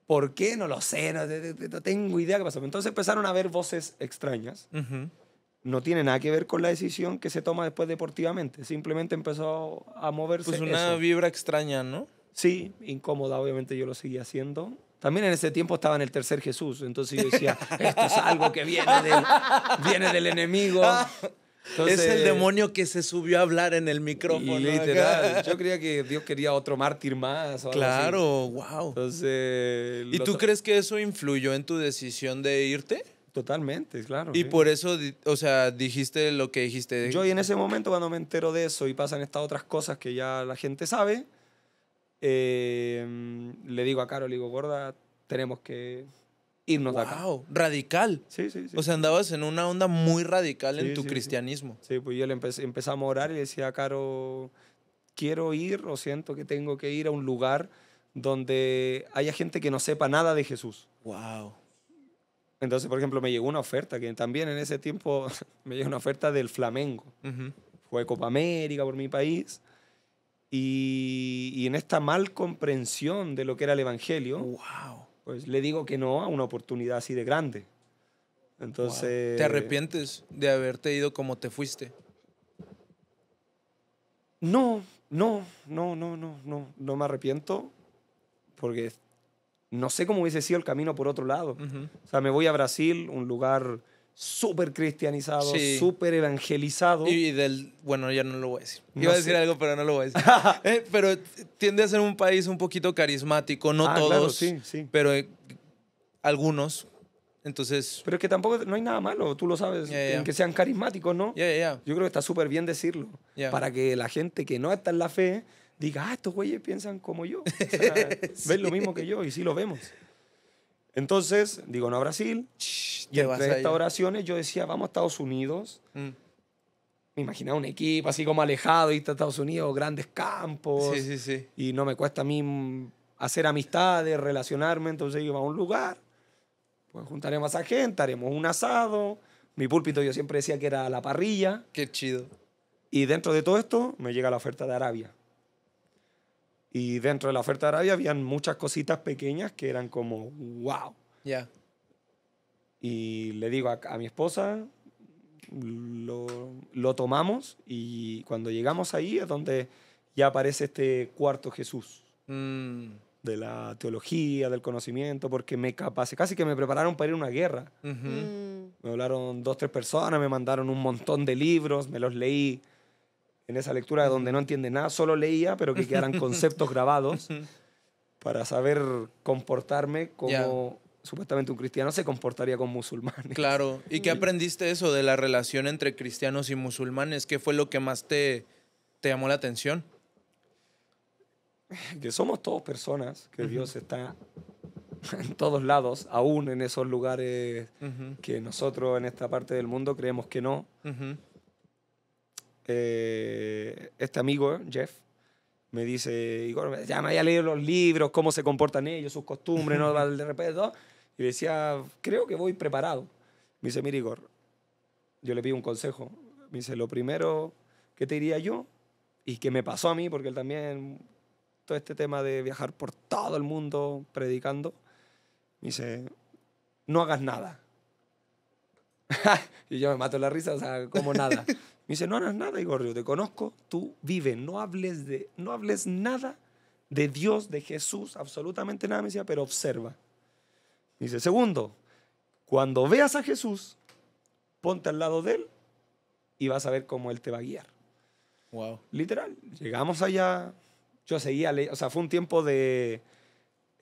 Speaker 4: ¿Por qué? No lo sé, no, tengo idea qué pasó. Entonces empezaron a haber voces extrañas. No tiene nada que ver con la decisión que se toma después deportivamente. Simplemente empezó a moverse. Pues una vibra extraña, ¿no? Sí, incómoda, obviamente yo lo seguía haciendo. También en ese tiempo estaba en el tercer Jesús, entonces yo decía, esto es algo que viene viene del enemigo. es el demonio que se subió a hablar en
Speaker 1: el micrófono. Literal.
Speaker 4: Yo creía que Dios quería otro mártir más. claro, wow.
Speaker 1: ¿Y tú crees que eso influyó en tu decisión de irte? Totalmente,
Speaker 4: claro. Y por eso, o sea, dijiste lo que dijiste. Yo, en ese momento, cuando me entero de eso y pasan estas otras cosas que ya la gente sabe, eh, le digo a Caro, le digo, gorda, tenemos que irnos wow, Radical. Sí, sí, O sea, andabas en una onda muy radical en tu cristianismo. Sí. pues yo le a orar y decía, Caro, quiero ir o siento que tengo que ir a un lugar donde haya gente que no sepa nada de Jesús. Wow. Entonces, por ejemplo, me llegó una oferta, que también en ese tiempo me llegó una oferta del Flamengo. Fue Copa América por mi país. Y, y, en esta mal comprensión de lo que era el Evangelio, wow pues le digo que no a una oportunidad así de grande. Entonces... ¿Te arrepientes de haberte ido como te fuiste? No, no, no, no, no, no, no me arrepiento porque no sé cómo hubiese sido el camino por otro lado. O sea, me voy a Brasil, un lugar super cristianizado, súper evangelizado. Y del, bueno, ya no lo voy a decir.
Speaker 1: Iba a decir algo, pero no lo voy a decir. Eh, pero tiende a ser un país un poquito carismático, no ah, todos, sí,
Speaker 4: sí. pero eh, algunos. Entonces... Pero que tampoco, no hay nada malo, tú lo sabes, que sean carismáticos, ¿no? Yo creo que está súper bien decirlo, para que la gente que no está en la fe diga, ah, estos güeyes piensan como yo, o sea, ven lo mismo que yo, y sí lo vemos. Entonces, digo, no a Brasil. Y entre estas oraciones yo decía, vamos a Estados Unidos. Mm. Me imaginaba un equipo así como alejado, y Estados Unidos, grandes campos. Y no me cuesta a mí hacer amistades, relacionarme. Entonces, iba a un lugar, pues juntaremos a gente, haremos un asado. Mi púlpito yo siempre decía que era la parrilla. Qué chido. Y dentro de todo esto me llega la oferta de Arabia. Y dentro de la oferta de Arabia habían muchas cositas pequeñas que eran como, wow. Ya. Y le digo a, mi esposa, lo, lo, tomamos y cuando llegamos ahí es donde ya aparece este cuarto Jesús. Mm. De la teología, del conocimiento, porque me capacé, casi que me prepararon para ir a una guerra.
Speaker 3: Mm.
Speaker 4: Me hablaron dos, tres personas, me mandaron un montón de libros, me los leí en esa lectura donde no entiende nada, solo leía, pero que quedaran conceptos grabados para saber comportarme como supuestamente un cristiano se comportaría con musulmanes. Claro,
Speaker 1: ¿y qué mm. aprendiste eso de la relación entre cristianos y musulmanes? ¿Qué fue lo que más te,
Speaker 4: te llamó la atención? Que somos todos personas, que Dios está en todos lados, aún en esos lugares que nosotros en esta parte del mundo creemos que no. Eh, este amigo, Jeff, me dice, Igor, ya me había leído los libros, cómo se comportan ellos, sus costumbres, ¿no? De Y decía, creo que voy preparado. Me dice, mira, Igor, yo le pido un consejo. Me dice, lo primero que te diría yo, y que me pasó a mí, porque él también, todo este tema de viajar por todo el mundo predicando, me dice, no hagas nada. y yo me mato la risa, o sea, como nada. Me dice, no hagas nada, Igorio, te conozco, tú vive, no hables, de, no hables nada de Dios, de Jesús, absolutamente nada, me decía, pero observa. Me dice, segundo, cuando veas a Jesús, ponte al lado de Él y vas a ver cómo Él te va a guiar. Wow. Literal, llegamos allá, yo seguía, o sea, fue un tiempo de,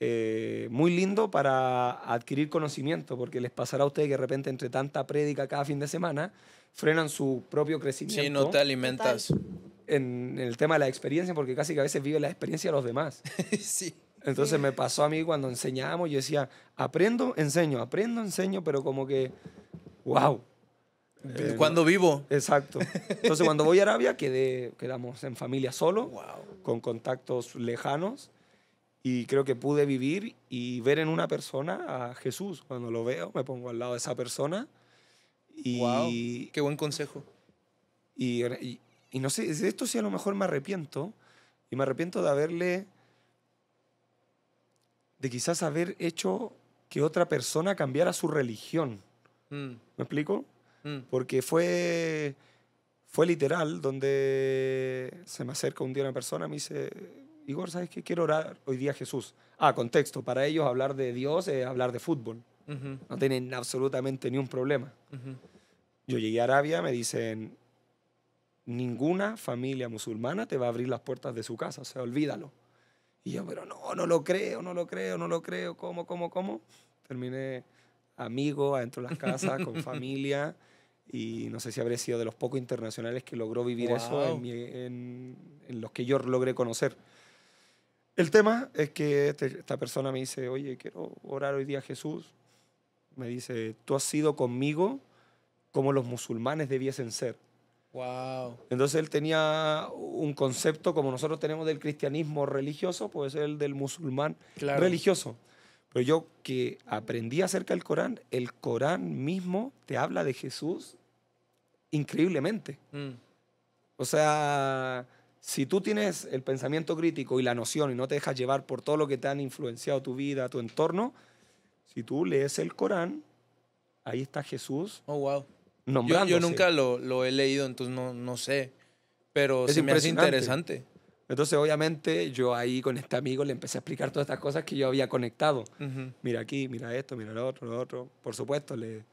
Speaker 4: eh, muy lindo para adquirir conocimiento, porque les pasará a ustedes que de repente entre tanta prédica cada fin de semana frenan su propio crecimiento. Sí, no te alimentas. En, el tema de la experiencia, porque casi que a veces vive la experiencia de los demás. sí. Entonces me pasó a mí cuando enseñábamos, yo decía, aprendo, enseño, aprendo, enseño, pero como que, wow. Eh, cuando vivo. Exacto. Entonces cuando voy a Arabia quedé, quedamos en familia solo, con contactos lejanos y creo que pude vivir y ver en una persona a Jesús. Cuando lo veo, me pongo al lado de esa persona. Y, wow, ¡Qué buen consejo! Y, no sé, de esto sí a lo mejor me arrepiento. Y me arrepiento de haberle. de quizás haber hecho que otra persona cambiara su religión. Mm. ¿Me explico? Mm. Porque fue. fue literal, donde se me acerca un día una persona, me dice Igor, ¿sabes qué? Quiero orar hoy día a Jesús. Ah, contexto, para ellos hablar de Dios es hablar de fútbol. No tienen absolutamente ni un problema. Yo llegué a Arabia, me dicen, ninguna familia musulmana te va a abrir las puertas de su casa, o sea, olvídalo. Y yo, pero no, no lo creo, no lo creo, no lo creo, ¿cómo, cómo, cómo? Terminé amigo adentro de las casas, con familia, y no sé si habré sido de los pocos internacionales que logró vivir eso en, en, los que yo logré conocer. El tema es que este, esta persona me dice, oye, quiero orar hoy día a Jesús. Me dice, tú has sido conmigo como los musulmanes debiesen ser. Wow. Entonces él tenía un concepto, como nosotros tenemos del cristianismo religioso, pues el del musulmán religioso. Pero yo que aprendí acerca del Corán, el Corán mismo te habla de Jesús increíblemente. Mm. O sea, si tú tienes el pensamiento crítico y la noción y no te dejas llevar por todo lo que te han influenciado tu vida, tu entorno, si tú lees el Corán, ahí está Jesús. Oh, wow. Yo, nunca lo, lo, he leído, entonces no, no sé, pero es se me hace interesante. Entonces, obviamente, yo ahí con este amigo le empecé a explicar todas estas cosas que yo había conectado. Mira aquí, mira esto, mira lo otro, lo otro. Por supuesto, le...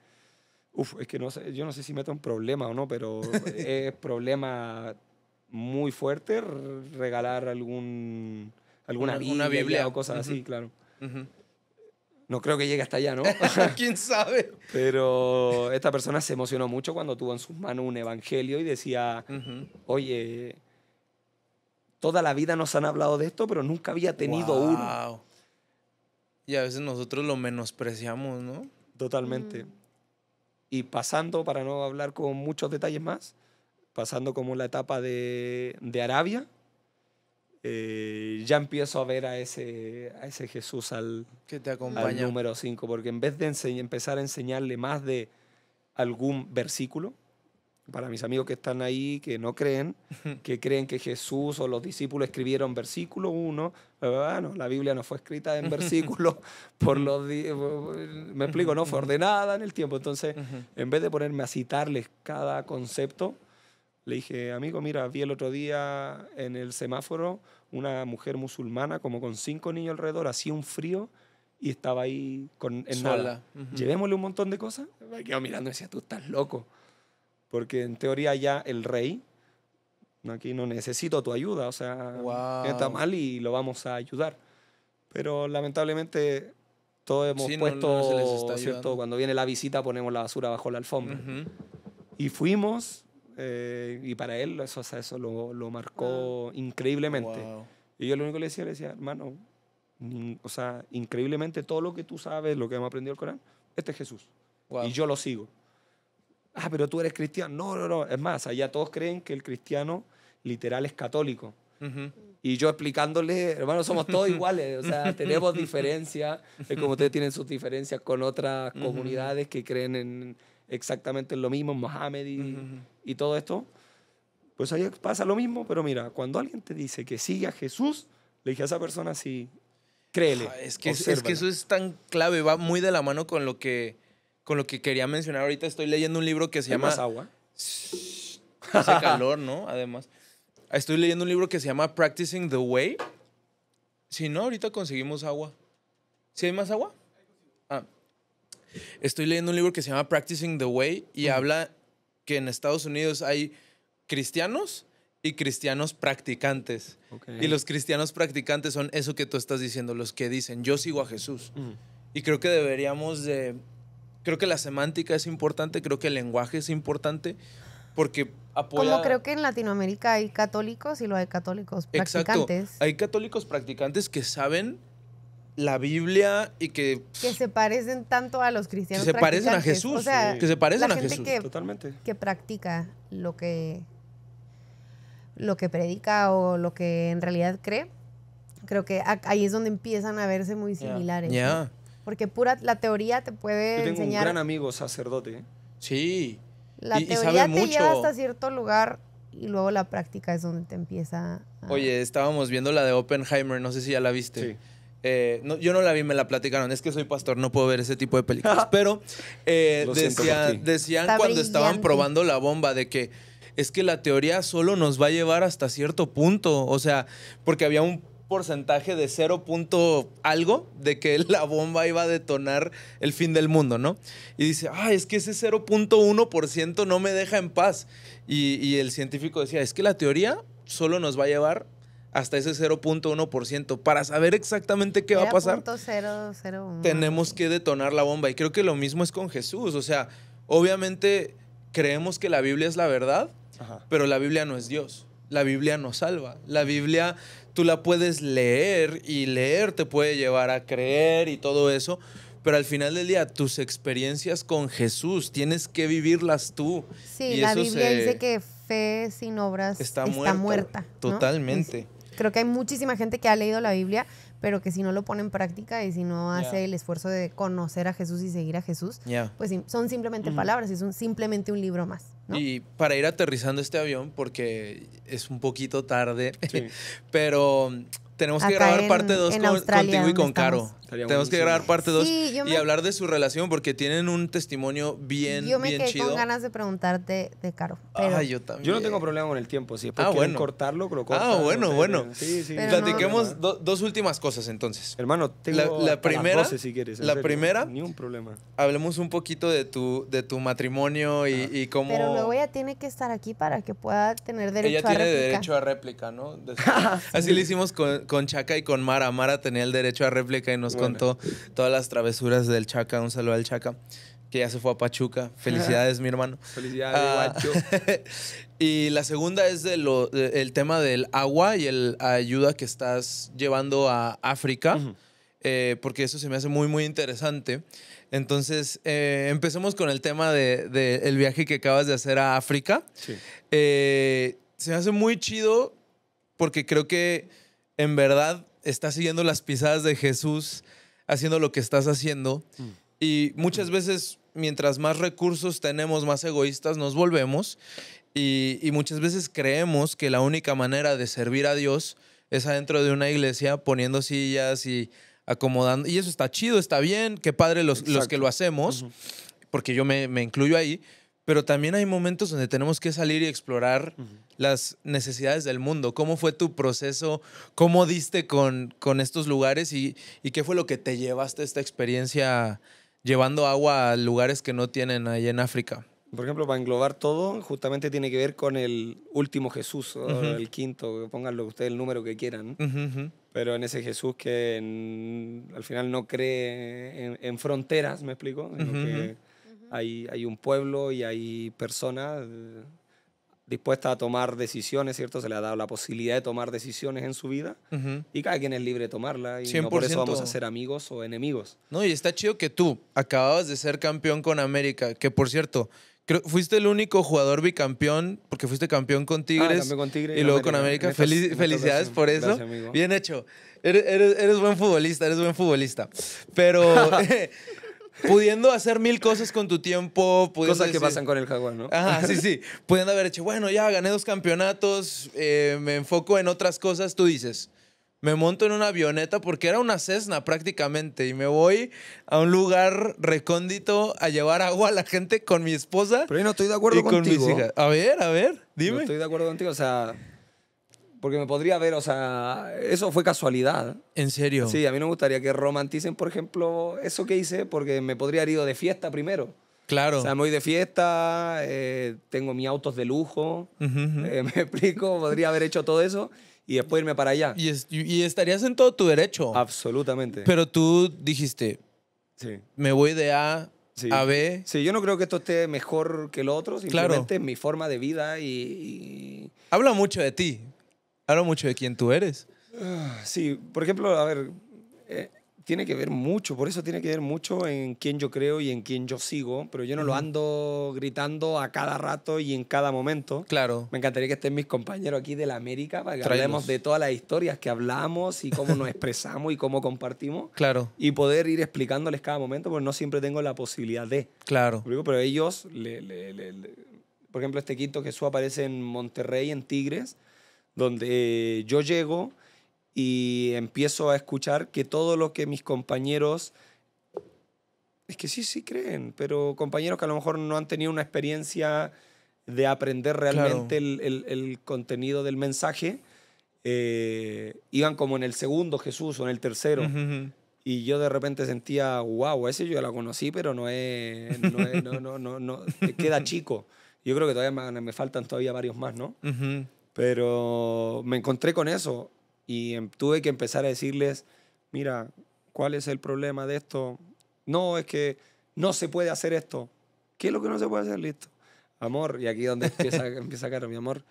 Speaker 4: Uf, es que no sé, yo no sé si meto un problema o no, pero es problema muy fuerte, regalar algún, alguna biblia, o cosas así, claro. No creo que llegue hasta allá, ¿no? ¿Quién sabe? Pero esta persona se emocionó mucho cuando tuvo en sus manos un evangelio y decía, oye, toda la vida nos han hablado de esto, pero nunca había tenido uno. Y a veces nosotros lo menospreciamos, ¿no? Totalmente. Mm. Y pasando, para no hablar con muchos detalles más, pasando como la etapa de, Arabia, eh, ya empiezo a ver a ese, a ese Jesús al, que te acompaña. número 5, porque en vez de empezar a enseñarle más de algún versículo, para mis amigos que están ahí, que no creen, que creen que Jesús o los discípulos escribieron versículo 1, la Biblia no fue escrita en versículo por los me explico, no fue ordenada en el tiempo. Entonces, en vez de ponerme a citarles cada concepto, le dije, amigo, mira, vi el otro día en el semáforo una mujer musulmana como con cinco niños alrededor, hacía un frío y estaba ahí con, en nada. Llevémosle un montón de cosas. Me quedo mirando y decía, tú estás loco. Porque en teoría ya el rey, aquí no necesito tu ayuda, o sea, está mal y lo vamos a ayudar. Pero lamentablemente todos hemos puesto, Cuando viene la visita ponemos la basura bajo la alfombra. Y fuimos eh, y para él eso, eso lo, lo marcó ah. increíblemente. Y yo lo único que le decía, le decía, hermano, o sea, increíblemente todo lo que tú sabes, lo que hemos aprendido del Corán, este es Jesús. Y yo lo sigo. Ah, pero tú eres cristiano. No, no, no. Es más, allá todos creen que el cristiano literal es católico. Y yo explicándole, hermano, somos todos iguales, o sea, tenemos diferencias, eh, como ustedes tienen sus diferencias con otras comunidades que creen en, exactamente lo mismo, mohammed, Mohamed y, todo esto. Pues ahí pasa lo mismo, pero mira, cuando alguien te dice que sigue a Jesús, le dije a esa persona si créele. Ah, es, que, es que eso
Speaker 1: es tan clave, va muy de la mano con lo que, con lo que quería mencionar. Ahorita estoy leyendo un libro que se llama... Más agua? hace calor, ¿no? Además. Estoy leyendo un libro que se llama Practicing the Way. Si no, ahorita conseguimos agua. ¿Si hay más agua? Estoy leyendo un libro que se llama Practicing the Way y habla que en Estados Unidos hay cristianos y cristianos practicantes. Y los cristianos practicantes son eso que tú estás diciendo, los que dicen, yo sigo a Jesús. Y creo que deberíamos de... Creo que la semántica es importante, creo que el lenguaje es importante, porque apoya... Como creo
Speaker 2: que en Latinoamérica hay católicos y lo hay católicos practicantes.
Speaker 1: Hay católicos practicantes que saben la Biblia y que... Que
Speaker 2: se parecen tanto a los cristianos. Que se parecen a Jesús. Eh, que se parecen a Jesús. Que, Totalmente. Que practica lo que, lo que predica o lo que en realidad cree. Creo que ahí es donde empiezan a verse muy similares. Ya. Porque pura la teoría te puede Yo tengo un gran
Speaker 4: amigo sacerdote. ¿eh? Sí.
Speaker 1: La teoría te lleva hasta
Speaker 2: cierto lugar y luego la práctica es donde te empieza a...
Speaker 1: Oye, estábamos viendo la de Oppenheimer, no sé si ya la viste. Sí eh, yo no la vi, me la platicaron. Es que soy pastor, no puedo ver ese tipo de películas. Pero eh, decían cuando estaban probando la bomba de que es que la teoría solo nos va a llevar hasta cierto punto. O sea, porque había un porcentaje de cero Punto algo de que la bomba iba a detonar el fin del mundo, ¿no? Y dice, ah, es que ese 0.1% no me deja en paz. y el científico decía, es que la teoría solo nos va a llevar hasta ese 0.1%. Para saber exactamente qué va a pasar, tenemos que detonar la bomba. Y creo que lo mismo es con Jesús. O sea, obviamente creemos que la Biblia es la verdad, pero la Biblia no es Dios. La Biblia no salva. La Biblia tú la puedes leer y leer te puede llevar a creer y todo eso, pero al final del día tus experiencias con Jesús tienes que vivirlas tú. Sí, la Biblia dice que
Speaker 2: fe sin obras está, muerta. Totalmente. Creo que hay muchísima gente que ha leído la Biblia, pero que si no lo pone en práctica y si no hace el esfuerzo de conocer a Jesús y seguir a Jesús, pues son simplemente mm. palabras, es simplemente un libro más.
Speaker 1: Y para ir aterrizando este avión, porque es un poquito tarde, pero tenemos que grabar parte 2 contigo y con Caro. Tenemos que grabar parte 2 y hablar de su relación porque tienen un testimonio bien, chido. yo me bien con
Speaker 2: ganas de preguntarte de Caro.
Speaker 4: yo no tengo problema con el tiempo. Si después ah, bueno. cortarlo, lo que. Ah, bueno, bueno. Sí, Platiquemos dos últimas cosas entonces. Hermano, tengo la,
Speaker 1: la primera, si La primera. Ni un problema. Hablemos un poquito de tu, de tu matrimonio y, cómo. Pero luego
Speaker 2: ella tiene que estar aquí para que pueda tener derecho a réplica. Ella tiene derecho
Speaker 4: a
Speaker 1: réplica, ¿no? Así lo hicimos con, con Chaca y con Mara. Mara tenía el derecho a réplica y nos contó todas las travesuras del Chaca. Un saludo al Chaca, que ya se fue a Pachuca. Felicidades, mi hermano. Felicidades, ah, guacho. y la segunda es de el tema del agua y el ayuda que estás llevando a África. Eh, porque eso se me hace muy, muy interesante. Entonces, eh, empecemos con el tema del viaje que acabas de hacer a África. Eh, se me hace muy chido porque creo que en verdad estás siguiendo las pisadas de Jesús, haciendo lo que estás haciendo. Mm. Y muchas mm. veces, mientras más recursos tenemos, más egoístas nos volvemos. Y, muchas veces creemos que la única manera de servir a Dios es adentro de una iglesia poniendo sillas y acomodando. Y eso está chido, está bien, qué padre los, que lo hacemos, porque yo me, me incluyo ahí pero también hay momentos donde tenemos que salir y explorar las necesidades del mundo. ¿Cómo fue tu proceso? ¿Cómo diste con, con estos lugares? ¿Y, qué fue lo que te llevaste esta experiencia llevando agua a lugares que no tienen ahí en África?
Speaker 4: Por ejemplo, para englobar todo, justamente tiene que ver con el último Jesús, el quinto, pónganlo ustedes el número que quieran, pero en ese Jesús que al final no cree en, fronteras, me explico, hay, un pueblo y hay personas eh, dispuestas a tomar decisiones, ¿cierto? Se le ha dado la posibilidad de tomar decisiones en su vida y cada quien es libre de tomarla y 100%. por eso vamos a ser amigos o enemigos.
Speaker 1: No, y está chido que tú acababas de ser campeón con América, que por cierto, fuiste el único jugador bicampeón porque fuiste campeón con ah, Tigres, y, luego con América. felicidades por eso. Bien hecho. eres buen futbolista, eres buen futbolista. Pero... pudiendo hacer mil cosas con tu tiempo. Cosas que pasan con el jaguar, ¿no? Ajá, sí, sí. Pudiendo haber hecho, bueno, ya gané dos campeonatos, eh, me enfoco en otras cosas, tú dices. Me monto en una avioneta porque era una Cessna prácticamente y me voy a un lugar recóndito a llevar agua a la gente con mi esposa.
Speaker 4: Pero yo no estoy de acuerdo contigo. Con A ver, a ver, dime. estoy de acuerdo contigo, o sea, porque me podría ver, o sea, eso fue casualidad. ¿En serio? Sí, a mí no me gustaría que romanticen, por ejemplo, eso que hice, porque me podría haber ido de fiesta primero. Claro. O sea, me voy de fiesta, eh, tengo mis autos de lujo, eh, me explico, podría haber hecho todo eso y después irme para allá. Y, estarías en todo tu derecho. Absolutamente.
Speaker 1: Pero tú dijiste, sí.
Speaker 4: me voy de A a B. Sí, yo no creo que esto esté mejor que lo otro, simplemente claro. es mi forma de vida y... Habla mucho de ti.
Speaker 1: Hablo mucho de quién tú eres.
Speaker 4: Ah, sí, por ejemplo, a ver, eh, tiene que ver mucho, por eso tiene que ver mucho en quién yo creo y en quién yo sigo, pero yo no lo ando gritando a cada rato y en cada momento. Claro. Me encantaría que estén mis compañeros aquí de la América para que hablemos de todas las historias que hablamos y cómo nos expresamos y cómo compartimos. Claro. Y poder ir explicándoles cada momento, porque no siempre tengo la posibilidad de. Claro. Pero ellos, por ejemplo, este quinto Jesús aparece en Monterrey, en Tigres donde eh, yo llego y empiezo a escuchar que todo lo que mis compañeros, es que sí, sí creen, pero compañeros que a lo mejor no han tenido una experiencia de aprender realmente el, el, contenido del mensaje, eh, iban como en el segundo Jesús o en el tercero. Y yo de repente sentía, wow, ese yo ya la conocí, pero no es, no, no, no, no, queda chico. Yo creo que todavía me, me faltan todavía varios más, ¿no? Pero me encontré con eso y em, tuve que empezar a decirles, mira, ¿cuál es el problema de esto? No, es que no se puede hacer esto. ¿Qué es lo que no se puede hacer? Listo. Amor, y aquí donde empieza, a caer mi amor,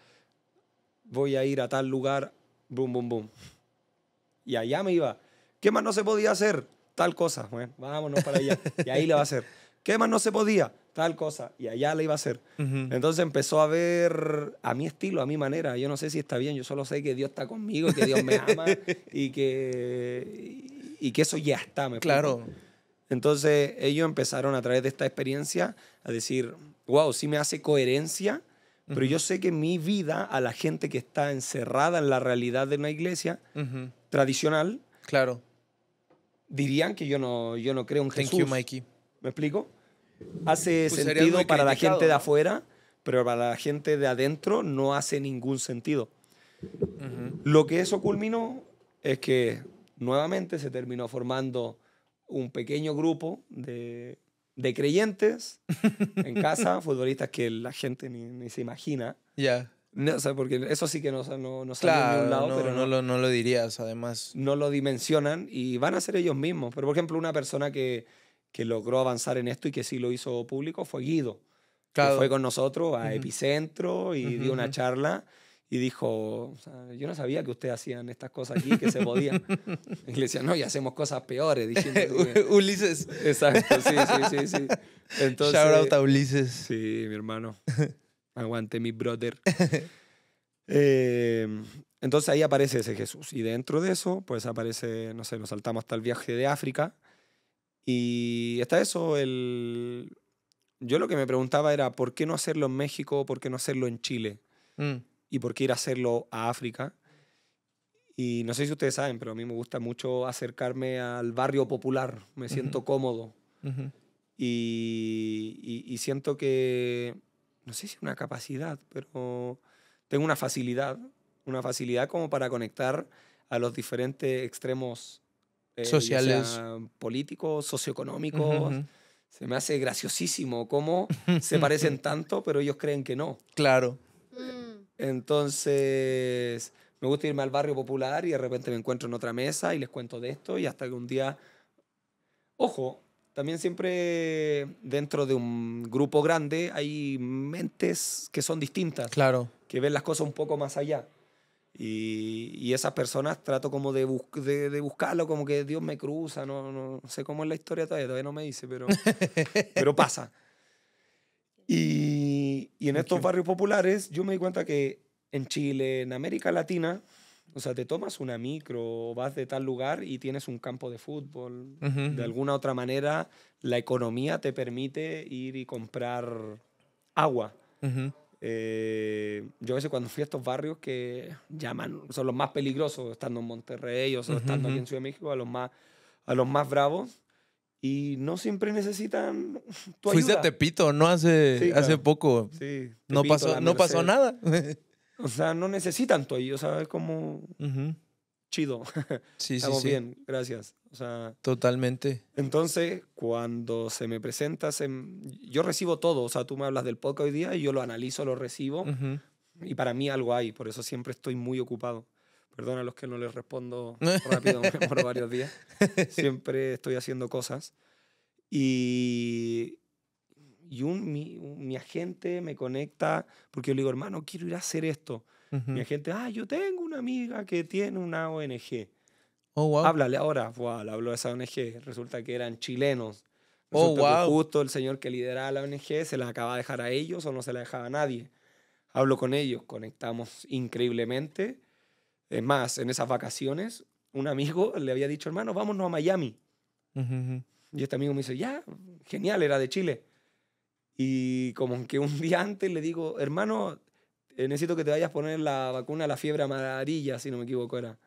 Speaker 4: voy a ir a tal lugar, boom, boom, boom. Y allá me iba. ¿Qué más no se podía hacer? Tal cosa. Bueno, vámonos para allá. Y ahí le va a hacer. ¿Qué más no se podía? Tal cosa. Y allá le iba a hacer.
Speaker 3: Entonces
Speaker 4: empezó a ver a mi estilo, a mi manera. Yo no sé si está bien, yo solo sé que Dios está conmigo, que Dios me ama y, que, y que eso ya está. ¿me claro. Entonces ellos empezaron a través de esta experiencia a decir, wow, sí me hace coherencia, pero yo sé que mi vida a la gente que está encerrada en la realidad de una iglesia tradicional, claro, dirían que yo no, yo no creo en Thank You, Mikey. ¿Me explico? hace pues sentido para la gente de afuera, pero para la gente de adentro no hace ningún sentido. Lo que eso culminó es que nuevamente se terminó formando un pequeño grupo de, de creyentes en casa, futbolistas que la gente ni, se imagina. Ya. No, porque eso sí que no, no, no sale de ningún lado, pero no, no, lo, no lo dirías, además. No lo dimensionan y van a ser ellos mismos. Pero, por ejemplo, una persona que, que logró avanzar en esto y que sí lo hizo público fue Guido. Que fue con nosotros a Epicentro y dio una charla y dijo, yo no sabía que ustedes hacían estas cosas aquí, que se podían. y le decía, no, y hacemos cosas peores. Ulises. Exacto, sí, sí, sí. Entonces, Shout out a Ulises. Sí, mi hermano. Aguante, mi brother. Em, entonces ahí aparece ese Jesús. Y dentro de eso, pues aparece, no sé, nos saltamos hasta el viaje de África, y está eso, el... yo lo que me preguntaba era, ¿por qué no hacerlo en México? ¿Por qué no hacerlo en Chile? Mm. ¿Y por qué ir a hacerlo a África? Y no sé si ustedes saben, pero a mí me gusta mucho acercarme al barrio popular, me siento cómodo. y, y, siento que, no sé si una capacidad, pero tengo una facilidad, una facilidad como para conectar a los diferentes extremos eh, sociales, políticos, socioeconómicos. Se me hace graciosísimo cómo se parecen tanto, pero ellos creen que no. Claro. Mm. Entonces, me gusta irme al barrio popular y de repente me encuentro en otra mesa y les cuento de esto y hasta que un día, ojo, también siempre dentro de un grupo grande hay mentes que son distintas. Que ven las cosas un poco más allá. Y, esas personas trato como de, buscarlo, como que Dios me cruza, no, no, sé cómo es la historia todavía, todavía no me dice, pero, pero pasa. Y, en estos barrios populares yo me di cuenta que en Chile, en América Latina, o sea, te tomas una micro, vas de tal lugar y tienes un campo de fútbol. De alguna otra manera, la economía te permite ir y comprar agua. Eh, yo a veces cuando fui a estos barrios que llaman, son los más peligrosos, estando en Monterrey o estando aquí en Ciudad de México, a los más, a los más bravos, y no siempre necesitan tu Fuiste a
Speaker 1: Tepito, ¿no? Hace, hace poco. Sí, no pasó, no pasó nada.
Speaker 4: o sea, no necesitan tu ayuda, o sea, es como chido. Sí, Estamos bien, gracias. O sea, Totalmente. Entonces, cuando se me presenta, se, yo recibo todo. O sea, tú me hablas del podcast hoy día y yo lo analizo, lo recibo. Y para mí algo hay, por eso siempre estoy muy ocupado. Perdón a los que no les respondo rápido, por varios días. Siempre estoy haciendo cosas. Y, y un, mi, mi agente me conecta porque yo le digo, hermano, quiero ir a hacer esto mi gente, ah, yo tengo una amiga que tiene una ONG. Oh, wow. Háblale ahora. Wow, le habló esa ONG. Resulta que eran chilenos. oh, justo el señor que lideraba la ONG se la acaba de dejar a ellos o no se la dejaba a nadie. Hablo con ellos, conectamos increíblemente. Es más, en esas vacaciones, un amigo le había dicho, hermano, vámonos a Miami. Y este amigo me dice, ya, genial, era de Chile. Y como que un día antes le digo, hermano, necesito que te vayas a poner la vacuna la fiebre amarilla, si no me equivoco, era.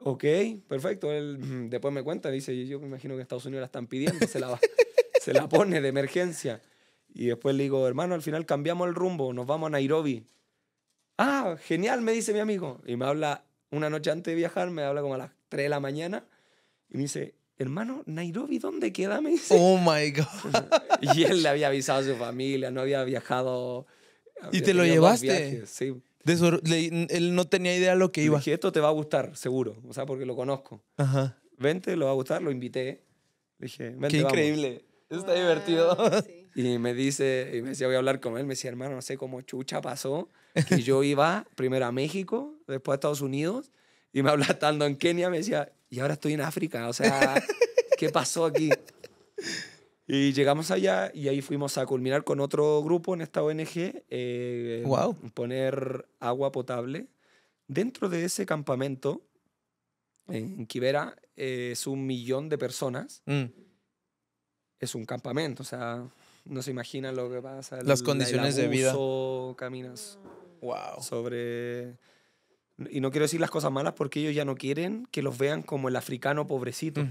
Speaker 4: Ok, perfecto. Él mm, después me cuenta, dice, yo me imagino que en Estados Unidos la están pidiendo, se la, se la pone de emergencia. Y después le digo, hermano, al final cambiamos el rumbo, nos vamos a Nairobi. Ah, genial, me dice mi amigo. Y me habla una noche antes de viajar, me habla como a las 3 de la mañana y me dice, hermano, Nairobi, ¿dónde queda? Me dice. Oh my God. y él le había avisado a su familia, no había viajado Ah, y te lo llevaste. Sí. él no tenía idea de lo que iba. Le dije, esto te va a gustar, seguro. O sea, porque lo conozco. Ajá. Vente, lo va a gustar, lo invité. dije, Qué increíble. eso Está divertido. Y me dice, y me decía, voy a hablar con él. Me decía, hermano, no sé cómo chucha pasó que yo iba primero a México, después a Estados Unidos, y me hablaba estando en Kenia. Me decía, y ahora estoy en África. O sea, ¿qué pasó aquí? Y llegamos allá y ahí fuimos a culminar con otro grupo en esta ONG, eh, poner agua potable. Dentro de ese campamento, en Quibera, eh, es un millón de personas. Mm. Es un campamento, o sea, no se imaginan lo que pasa. Las condiciones de vida. Caminas wow. sobre y no quiero decir las cosas malas porque ellos ya no quieren que los vean como el africano pobrecito.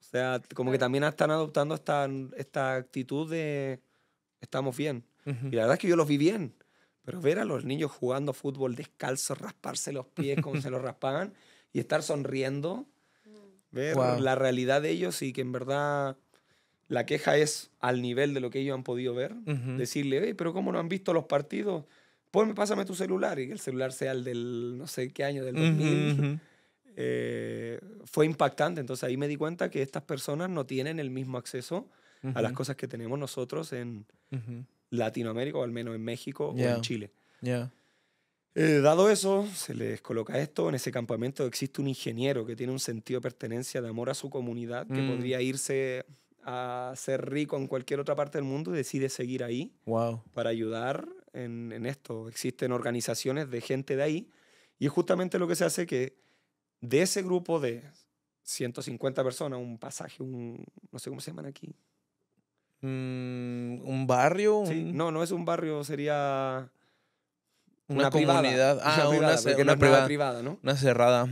Speaker 4: O sea, como que también están adoptando esta, esta actitud de estamos bien. Y la verdad es que yo los vi bien. Pero ver a los niños jugando fútbol descalzos, rasparse los pies como se los raspaban y estar sonriendo, mm. ver la realidad de ellos y que en verdad la queja es al nivel de lo que ellos han podido ver. Decirle, pero ¿cómo no han visto los partidos? pásame tu celular y que el celular sea el del no sé qué año, del 2000. Eh, fue impactante. Entonces ahí me di cuenta que estas personas no tienen el mismo acceso a las cosas que tenemos nosotros en Latinoamérica, o al menos en México o en Chile. Eh, dado eso, se les coloca esto, en ese campamento existe un ingeniero que tiene un sentido de pertenencia, de amor a su comunidad, que mm. podría irse a ser rico en cualquier otra parte del mundo y decide seguir ahí para ayudar en, esto. Existen organizaciones de gente de ahí y justamente lo que se hace que de ese grupo de 150 personas, un pasaje, un, no sé cómo se llaman aquí. Mm, ¿Un barrio? No, no es un barrio, sería...
Speaker 1: Una, comunidad, ah, una, privada, cerrada.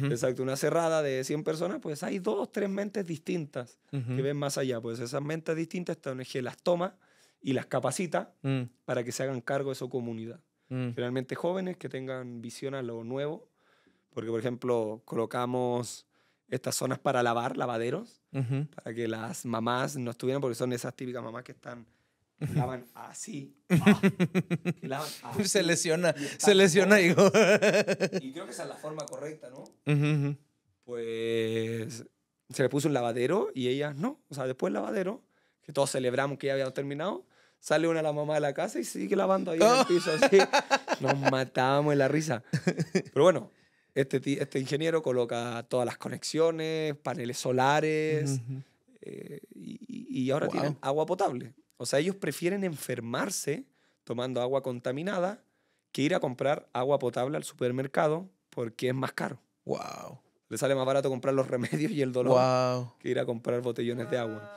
Speaker 4: Exacto, una cerrada de 100 personas, pues hay dos, tres mentes distintas que ven más allá. Pues esas mentes distintas, esta que las toma y las capacita mm. para que se hagan cargo de su comunidad. Mm. Generalmente jóvenes que tengan visión a lo nuevo porque, por ejemplo, colocamos estas zonas para lavar, lavaderos, para que las mamás no estuvieran, porque son esas típicas mamás que están lavan así. lavan así se lesiona, se lesiona, digo Y creo que esa es la forma correcta, ¿no? Pues se le puso un lavadero y ellas no. O sea, después el lavadero, que todos celebramos que ya habíamos terminado, sale una la mamá de la casa y sigue lavando ahí en el piso. Así. Nos matábamos en la risa. Pero bueno, este, este, ingeniero coloca todas las conexiones, paneles solares, eh, y, ahora tienen agua potable. O sea, ellos prefieren enfermarse tomando agua contaminada que ir a comprar agua potable al supermercado porque es más caro. ¡Wow! Le sale más barato comprar los remedios y el dolor que ir a comprar botellones de agua.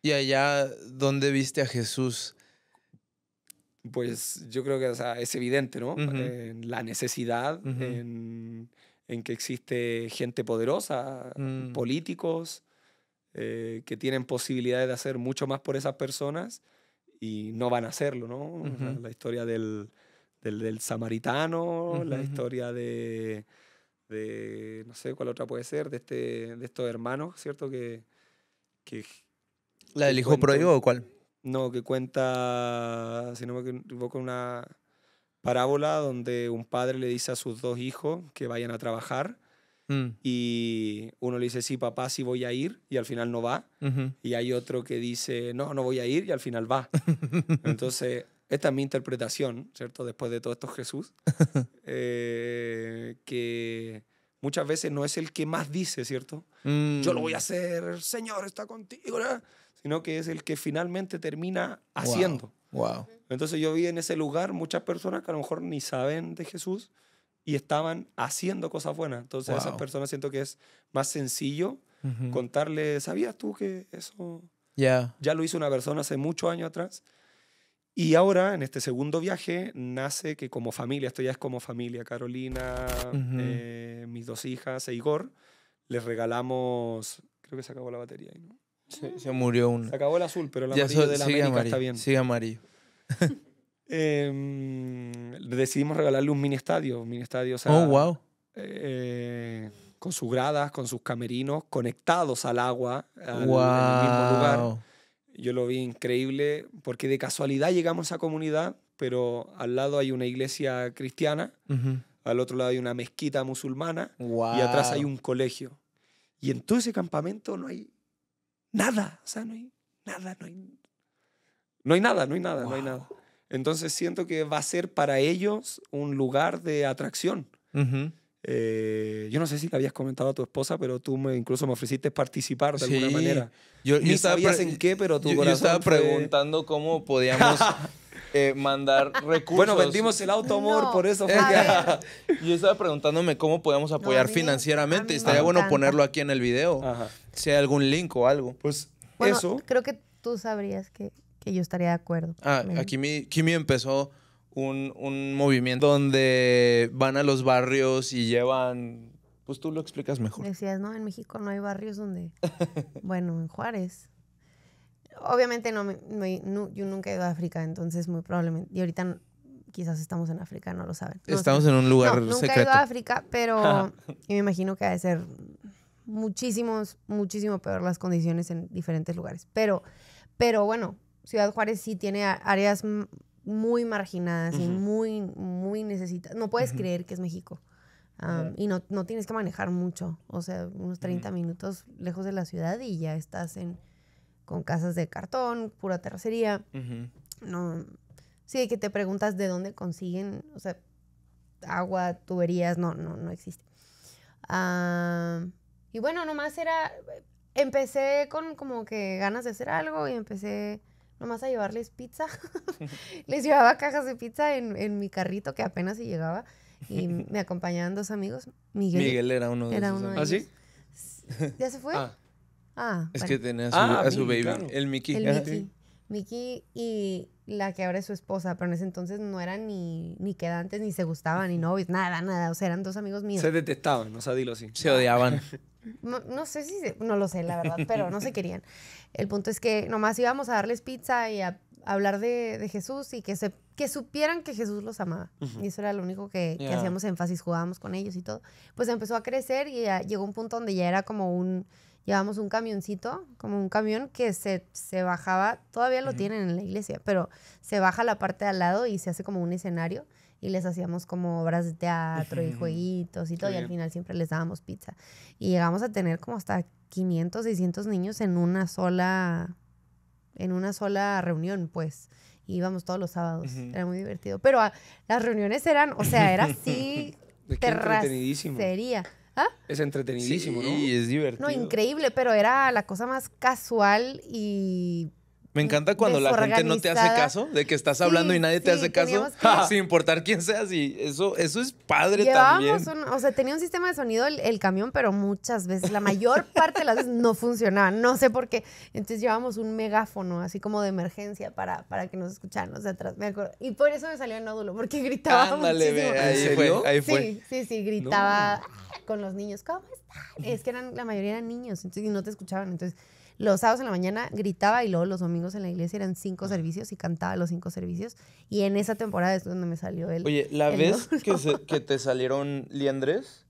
Speaker 4: Y allá ¿dónde viste a
Speaker 1: Jesús,
Speaker 4: pues yo creo que es evidente, ¿no? Eh, la necesidad en, que existe gente poderosa, mm. políticos, eh, que tienen posibilidades de hacer mucho más por esas personas y no van a hacerlo, ¿no? La, historia del, samaritano, la historia de, no sé cuál otra puede ser, de, este, de estos hermanos, ¿cierto? Que, ¿La del hijo pródigo o cuál? No, que cuenta, si no me equivoco, una parábola donde un padre le dice a sus dos hijos que vayan a trabajar mm. y uno le dice, sí, papá, sí voy a ir y al final no va. Y hay otro que dice, no, no voy a ir y al final va. Entonces, esta es mi interpretación, ¿cierto? Después de todo esto Jesús, eh, que muchas veces no es el que más dice, ¿cierto? Mm. Yo lo voy a hacer, Señor está contigo, sino que es el que finalmente termina haciendo. Wow. Entonces yo vi en ese lugar muchas personas que a lo mejor ni saben de Jesús y estaban haciendo cosas buenas. Entonces a esas personas siento que es más sencillo contarles, contarle, ¿sabías tú que eso ya lo hizo una persona hace muchos años atrás? Y ahora, en este segundo viaje, nace que como familia, esto ya es como familia, Carolina, eh, mis dos hijas e Igor, les regalamos, creo que se acabó la batería, ¿no? Se, murió uno. Se acabó el azul, pero el de la América está bien.
Speaker 1: Sigue amarillo.
Speaker 4: Em, decidimos regalarle un mini estadio. Un mini estadio o oh, wow. Eh, con sus gradas, con sus camerinos, conectados al agua, al, wow. en
Speaker 3: el mismo lugar.
Speaker 4: Yo lo vi increíble, porque de casualidad llegamos a esa comunidad, pero al lado hay una iglesia cristiana, al otro lado hay una mezquita musulmana, y atrás hay un colegio. Y en todo ese campamento no hay nada, o sea, no hay nada, no hay, no hay nada, no hay nada, no hay nada. Entonces siento que va a ser para ellos un lugar de atracción. Eh, yo no sé si le habías comentado a tu esposa, pero tú me, incluso me ofreciste participar de alguna manera. Yo, sabías en qué, pero tú yo, yo estaba preguntando
Speaker 1: cómo podíamos eh, mandar recursos. Bueno, vendimos el
Speaker 4: auto, amor, por eso
Speaker 1: yo estaba preguntándome cómo podíamos apoyar financieramente. Estaría bueno ponerlo aquí en el video. Ajá si hay algún link o algo. Pues bueno,
Speaker 2: eso. Creo que tú sabrías que, yo estaría de acuerdo.
Speaker 1: Ah, aquí me empezó un, un movimiento donde van a los barrios y llevan pues tú lo explicas mejor.
Speaker 2: Decías, no, en México no hay barrios donde. bueno, en Juárez. Obviamente no, yo nunca he ido a África, entonces muy probablemente. Y ahorita quizás estamos en África, no lo saben. estamos en un lugar secreto. Nunca he ido a África, pero y me imagino que ha de ser muchísimos, muchísimo peor las condiciones en diferentes lugares. Pero, pero bueno, Ciudad Juárez sí tiene áreas muy marginadas y muy, muy necesitas No puedes creer que es México. Y no, tienes que manejar mucho. O sea, unos 30 minutos lejos de la ciudad y ya estás en, con casas de cartón, pura terracería. No. Sí, que te preguntas de dónde consiguen, o sea, agua, tuberías, no, no, no existe. Ah, y bueno, nomás era, empecé con como que ganas de hacer algo y empecé nomás a llevarles pizza. les llevaba cajas de pizza en, mi carrito que apenas se llegaba y me acompañaban dos amigos. Miguel, Miguel era uno de, ¿Ah, sí? ¿Ya se fue? Ah. ah es que tenía a su, ah, baby, el Mickey. El Mickey. y la que ahora es su esposa, pero en ese entonces no eran ni, ni quedantes, ni se gustaban, ni novios, nada, nada. O sea, eran dos amigos míos. Se
Speaker 4: detestaban, O sea, dilo así. Se odiaban.
Speaker 2: No, sé si, no lo sé, la verdad, pero no se querían. El punto es que nomás íbamos a darles pizza y a hablar de, Jesús y que, se, que supieran que Jesús los amaba. Y eso era lo único que, hacíamos énfasis, jugábamos con ellos y todo. Pues empezó a crecer y llegó un punto donde ya era como un, llevábamos un camioncito, como un camión que se, bajaba, todavía lo tienen en la iglesia, pero se baja la parte de al lado y se hace como un escenario y les hacíamos como obras de teatro y jueguitos y todo, y al final siempre les dábamos pizza. Y llegamos a tener como hasta 500, 600 niños en una sola, en una sola reunión, pues. íbamos todos los sábados, era muy divertido. Pero ah, las reuniones eran, o sea, era así, terracería. ¿Ah?
Speaker 4: Es entretenidísimo, ¿no? Y es divertido.
Speaker 2: No, increíble, pero era la cosa más casual y
Speaker 1: me encanta cuando la gente no te hace caso, de que estás hablando y nadie te hace caso, sin importar quién seas. Y eso, eso es padre Llevábamos también.
Speaker 2: o sea, tenía un sistema de sonido el, camión, pero muchas veces, la mayor parte de las veces no funcionaba. No sé por qué. Entonces llevábamos un megáfono, así como de emergencia, para, para que nos escucharan atrás. Me acuerdo. Y por eso me salió el nódulo, porque gritaba muchísimo. ahí fue, Sí, sí, sí, gritaba con los niños. ¿Cómo están? Es que eran, la mayoría eran niños, entonces y no te escuchaban. Entonces los sábados en la mañana gritaba y luego los domingos en la iglesia eran cinco ah. servicios y cantaba los cinco servicios. Y en esa temporada es donde me salió el. Oye, ¿la vez
Speaker 1: que, te salieron liendres?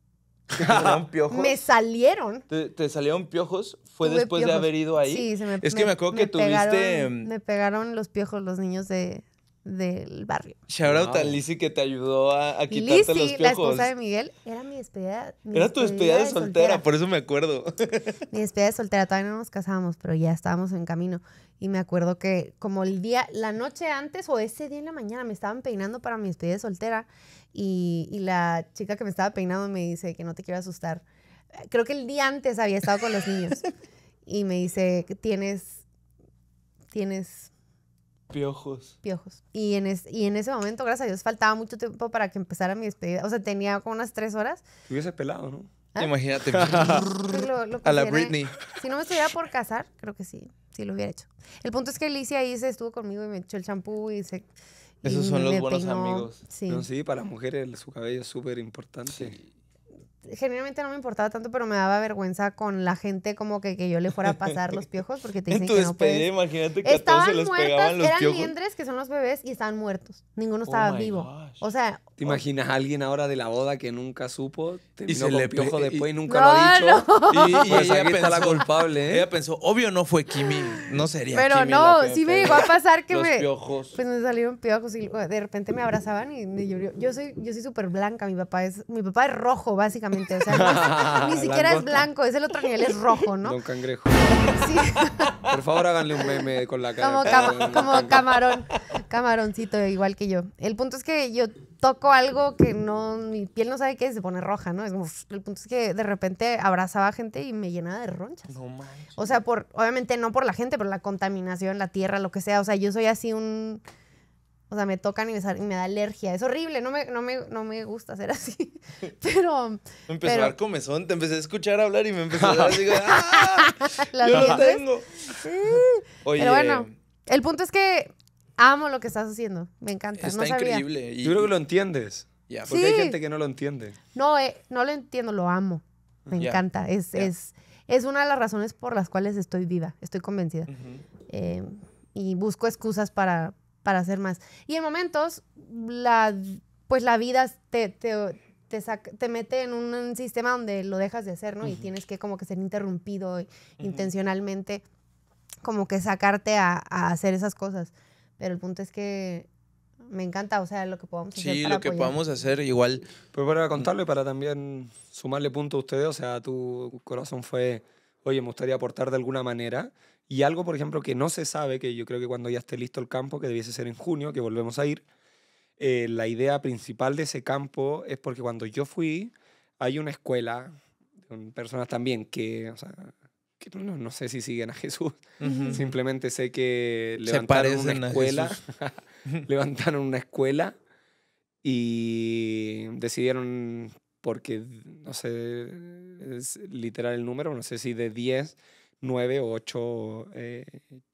Speaker 1: ¿Te salieron piojos? me
Speaker 2: salieron.
Speaker 1: ¿Te, salieron piojos? ¿Fue después de haber ido ahí? Sí, se me Es que me acuerdo que tuviste. Em, me
Speaker 2: pegaron los piojos los niños de, del barrio. Shout out a
Speaker 1: Lizzie que te ayudó a, a quitarte Lizzie, los la esposa de
Speaker 2: Miguel, era mi despedida. era tu despedida, de, soltera,
Speaker 1: por eso me acuerdo.
Speaker 2: mi despedida de soltera, todavía no nos casábamos, pero ya estábamos en camino. Y me acuerdo que como el día, la noche antes o ese día en la mañana me estaban peinando para mi despedida de soltera y, la chica que me estaba peinando me dice que no te quiero asustar. Creo que el día antes había estado con los niños y me dice, tienes, tienes
Speaker 1: Piojos.
Speaker 2: Piojos. Y en, y en ese momento, gracias a Dios, faltaba mucho tiempo para que empezara mi despedida. O sea, tenía como unas tres horas.
Speaker 4: Te hubiese pelado, ¿no? ¿Ah? Imagínate. a la Britney.
Speaker 2: Si no me estuviera por casar, creo que sí. Sí lo hubiera hecho. El punto es que Alicia ahí se estuvo conmigo y me echó el champú y se... Esos son los buenos amigos. Sí.
Speaker 4: sí, para mujeres su cabello es súper importante
Speaker 2: generalmente no me importaba tanto, pero me daba vergüenza con la gente como que, que yo le fuera a pasar los piojos porque te dicen que no puedes.
Speaker 4: imagínate
Speaker 1: que
Speaker 2: estaban se eran que son los bebés y estaban muertos. Ninguno oh estaba vivo. O sea,
Speaker 4: ¿te imaginas a alguien ahora de la boda que nunca supo y se le piojo después y,
Speaker 1: nunca lo ha dicho?
Speaker 2: Y, pues ella
Speaker 4: pensó, culpable, ¿eh? Ella pensó,
Speaker 1: obvio no fue Kimi, no sería Pero no, sí me llegó a pasar que me pues
Speaker 2: me salieron piojos y de repente me abrazaban y me Yo soy yo soy súper blanca, mi papá es mi papá es rojo básicamente o sea, ni siquiera es blanco, es el otro nivel, es rojo, ¿no?
Speaker 4: Don Cangrejo. Sí. Por favor, háganle un meme con la cara. Como,
Speaker 2: camarón, camaroncito, igual que yo. El punto es que yo toco algo que no, mi piel no sabe qué es, se pone roja, ¿no? Es el punto es que de repente abrazaba a gente y me llenaba de ronchas. No manches. O sea, por, obviamente no por la gente, pero la contaminación, la tierra, lo que sea. O sea, yo soy así un o sea, me tocan y me, da alergia. Es horrible, no me, no me, gusta ser así. Pero. Me empezó a dar
Speaker 1: comezón, te empecé a escuchar hablar y me empezó a dar así.
Speaker 2: ¡Ah! yo lo tengo.
Speaker 1: pero bueno,
Speaker 2: el punto es que amo lo que estás haciendo. Me encanta. Está increíble. Yo creo que lo
Speaker 4: entiendes. Yeah. Porque hay gente que no lo entiende.
Speaker 2: No, eh, no lo entiendo, lo amo. Me encanta. Es, es, una de las razones por las cuales estoy viva. Estoy convencida. Eh, y busco excusas para, para hacer más. Y en momentos, la, pues la vida te, mete en un, sistema donde lo dejas de hacer, ¿no? Y tienes que como que ser interrumpido intencionalmente, como que sacarte a, hacer esas cosas. Pero el punto es que me encanta, o sea, lo que podamos hacer. Sí, lo que podamos
Speaker 4: hacer igual. Pues para contarle, para también sumarle punto a ustedes, o sea, tu corazón fue, oye, me gustaría aportar de alguna manera. Y algo, por ejemplo, que no se sabe, que yo creo que cuando ya esté listo el campo, que debiese ser en junio, que volvemos a ir, eh, la idea principal de ese campo es porque cuando yo fui, hay una escuela, con personas también que, o sea, que no, sé si siguen a Jesús, simplemente sé que levantaron una escuela, levantaron una escuela y decidieron, porque no sé, es literal el número, no sé si de 10 nueve, o ocho eh,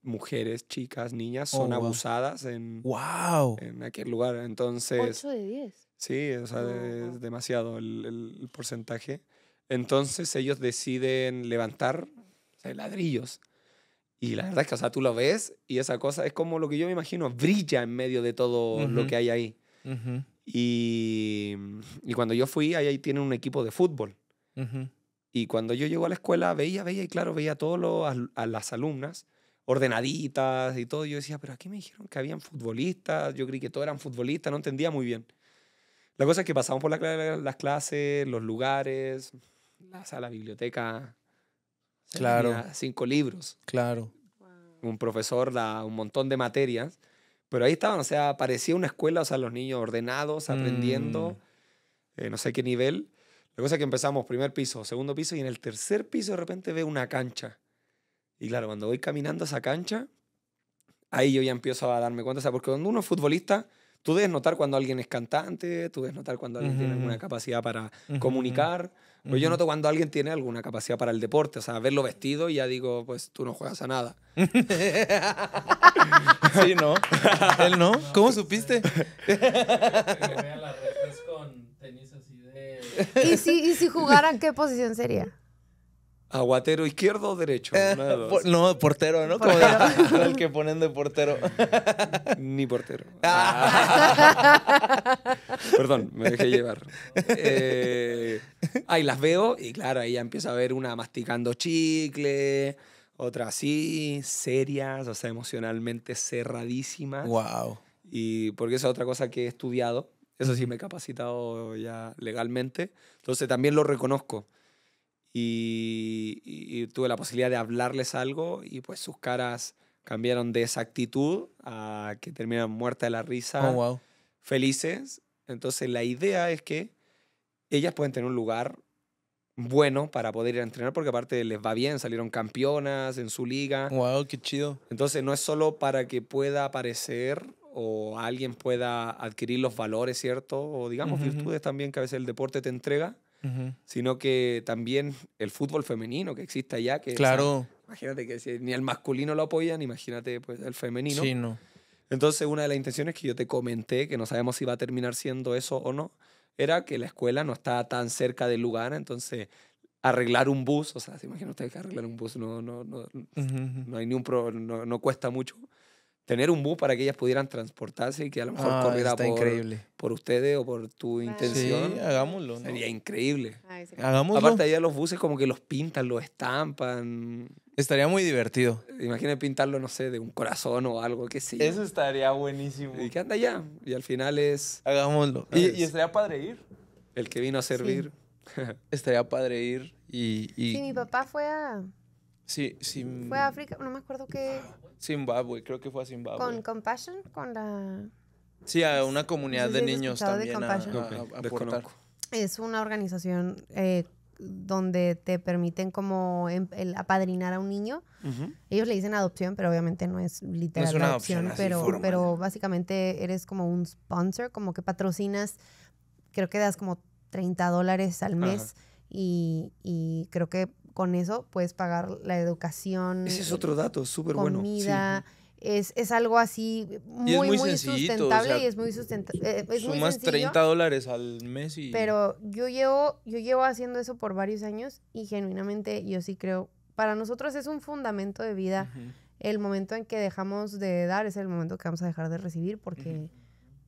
Speaker 4: mujeres, chicas, niñas oh, son abusadas en,
Speaker 3: wow.
Speaker 4: en aquel lugar. Entonces... ocho de diez? Sí, o sea, es demasiado el, porcentaje. Entonces ellos deciden levantar ladrillos. Y la verdad es que, o tú lo ves y esa cosa es como lo que yo me imagino, brilla en medio de todo lo que hay ahí. y, cuando yo fui, ahí, tienen un equipo de fútbol. Y cuando yo llego a la escuela, veía, veía, y claro, veía a, las alumnas ordenaditas y todo. Yo decía, pero aquí me dijeron que habían futbolistas. Yo creí que todos eran futbolistas, no entendía muy bien. La cosa es que pasamos por las clases, los lugares, la sala, biblioteca. Claro. Cinco libros. Claro. Un profesor da un montón de materias. Pero ahí estaban, o sea, parecía una escuela, o sea, los niños ordenados, aprendiendo, mm. eh, no sé qué nivel. La cosa es que empezamos primer piso, segundo piso y en el tercer piso de repente veo una cancha. Y claro, cuando voy caminando a esa cancha, ahí yo ya empiezo a darme cuenta, o sea, porque cuando uno es futbolista, tú debes notar cuando alguien es cantante, tú debes notar cuando alguien tiene alguna capacidad para comunicar. Pero yo noto cuando alguien tiene alguna capacidad para el deporte, o sea, verlo vestido y ya digo, pues tú no juegas a nada. sí, no. Él no. ¿Cómo supiste?
Speaker 2: ¿Y si, ¿Y si jugaran, qué posición sería?
Speaker 4: Aguatero izquierdo o derecho. Eh, no, portero, ¿no? Como el que ponen de portero. Ni portero. Ah.
Speaker 1: Perdón, me dejé llevar. Eh,
Speaker 4: ahí las veo y claro, ahí ya empieza a ver una masticando chicle, otra así, serias, o sea, emocionalmente cerradísimas. Wow. Y porque esa es otra cosa que he estudiado eso sí, me he capacitado ya legalmente. Entonces también lo reconozco. Y, tuve la posibilidad de hablarles algo y pues sus caras cambiaron de esa actitud a que terminan muertas de la risa, oh, wow. felices. Entonces la idea es que ellas pueden tener un lugar bueno para poder ir a entrenar porque aparte les va bien, salieron campeonas en su liga. Wow, qué chido. Entonces no es solo para que pueda aparecer o alguien pueda adquirir los valores, ¿cierto? O digamos virtudes también que a veces el deporte te entrega, sino que también el fútbol femenino que existe allá, que claro. imagínate que ni el masculino lo apoyan, imagínate pues el femenino. Sí, no. Entonces una de las intenciones que yo te comenté, que no sabemos si va a terminar siendo eso o no, era que la escuela no está tan cerca del lugar, entonces arreglar un bus, o sea, se que arreglar un bus no, no, no, no hay ni un no, no cuesta mucho tener un bus para que ellas pudieran transportarse y que a lo mejor ah, corriera por, por ustedes o por tu intención. Sí, hagámoslo. Sería increíble. Hagámoslo. Aparte allá los buses como que los pintan, los estampan. Estaría muy divertido. Imagínate pintarlo, no sé, de un corazón o algo, que sí Eso estaría buenísimo. Y que anda ya. Y al final es...
Speaker 1: Hagámoslo. Y, y,
Speaker 4: estaría padre ir. El que vino a
Speaker 2: servir.
Speaker 1: estaría padre ir y, y... mi
Speaker 2: papá fue a
Speaker 1: Sí, sí. Fue a
Speaker 2: África, no me acuerdo qué...
Speaker 1: Zimbabue, creo que fue a Zimbabue. Con
Speaker 2: Compassion, con la...
Speaker 1: Sí, a una comunidad de niños también
Speaker 2: Es una organización eh, donde te permiten como em, el apadrinar a un niño. Ellos le dicen adopción, pero obviamente no es literal una adopción, pero, pero básicamente eres como un sponsor, como que patrocinas, creo que das como 30 dólares al mes. Y, y creo que con eso puedes pagar la educación. Ese es eh, otro dato súper bueno. Comida. Es, es, algo así muy, muy, sustentable y es muy sustentable. Eh, sumas 30
Speaker 1: dólares al mes y... Pero
Speaker 2: yo llevo, yo llevo haciendo eso por varios años y genuinamente yo sí creo, para nosotros es un fundamento de vida. El momento en que dejamos de dar es el momento que vamos a dejar de recibir porque...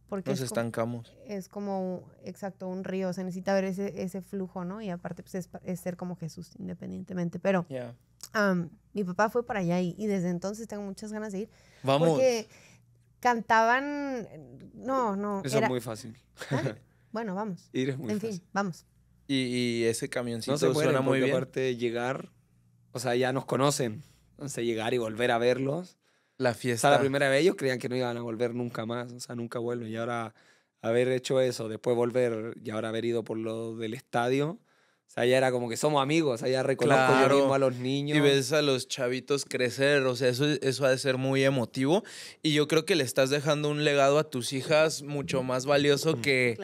Speaker 2: Porque es estancamos. Como, es como, exacto, un río. se necesita ver ese, ese, flujo, ¿no? Y aparte, pues, es, ser como Jesús, independientemente. Pero mi papá fue para allá y, desde entonces tengo muchas ganas de ir. Vamos. Porque cantaban... No, no. Eso es muy fácil. Bueno, vamos. Ir es muy en fin, vamos.
Speaker 4: Y, ese camioncito suena muy bien. aparte de llegar, o sea, ya nos conocen. Entonces, llegar y volver a verlos la fiesta. la primera vez ellos creían que no iban a volver nunca más, o sea, nunca vuelven. Y ahora haber hecho eso, después volver y ahora haber ido por lo del estadio, o sea, ya era como que somos amigos, o sea, ya
Speaker 1: reconozco yo mismo a los niños. Y ves a los chavitos crecer, o sea, eso, eso ha de ser muy emotivo. Y yo creo que le estás dejando un legado a tus hijas mucho más valioso mm. que,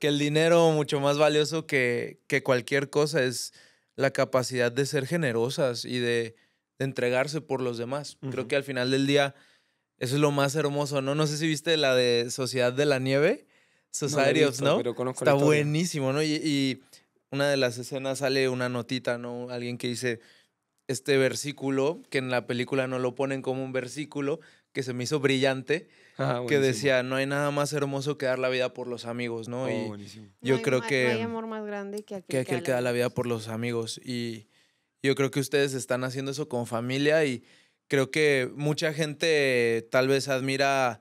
Speaker 1: que el dinero, mucho más valioso que, que cualquier cosa. Es la capacidad de ser generosas y de, de entregarse por los demás. Creo que al final del día eso es lo más hermoso, ¿no? No sé si viste la de Sociedad de la Nieve, Society no, Está buenísimo, ¿no? Y, una de las escenas sale una notita, ¿no? Alguien que dice este versículo, que en la película no lo ponen como un versículo, que se me hizo brillante, ah, que decía, no hay nada más hermoso que dar la vida por los amigos, ¿no? Oh, y yo creo que... No hay
Speaker 2: amor más grande que aquel que, aquel que da
Speaker 1: la vida por los amigos. Y yo creo que ustedes están haciendo eso con familia y creo que mucha gente tal vez admira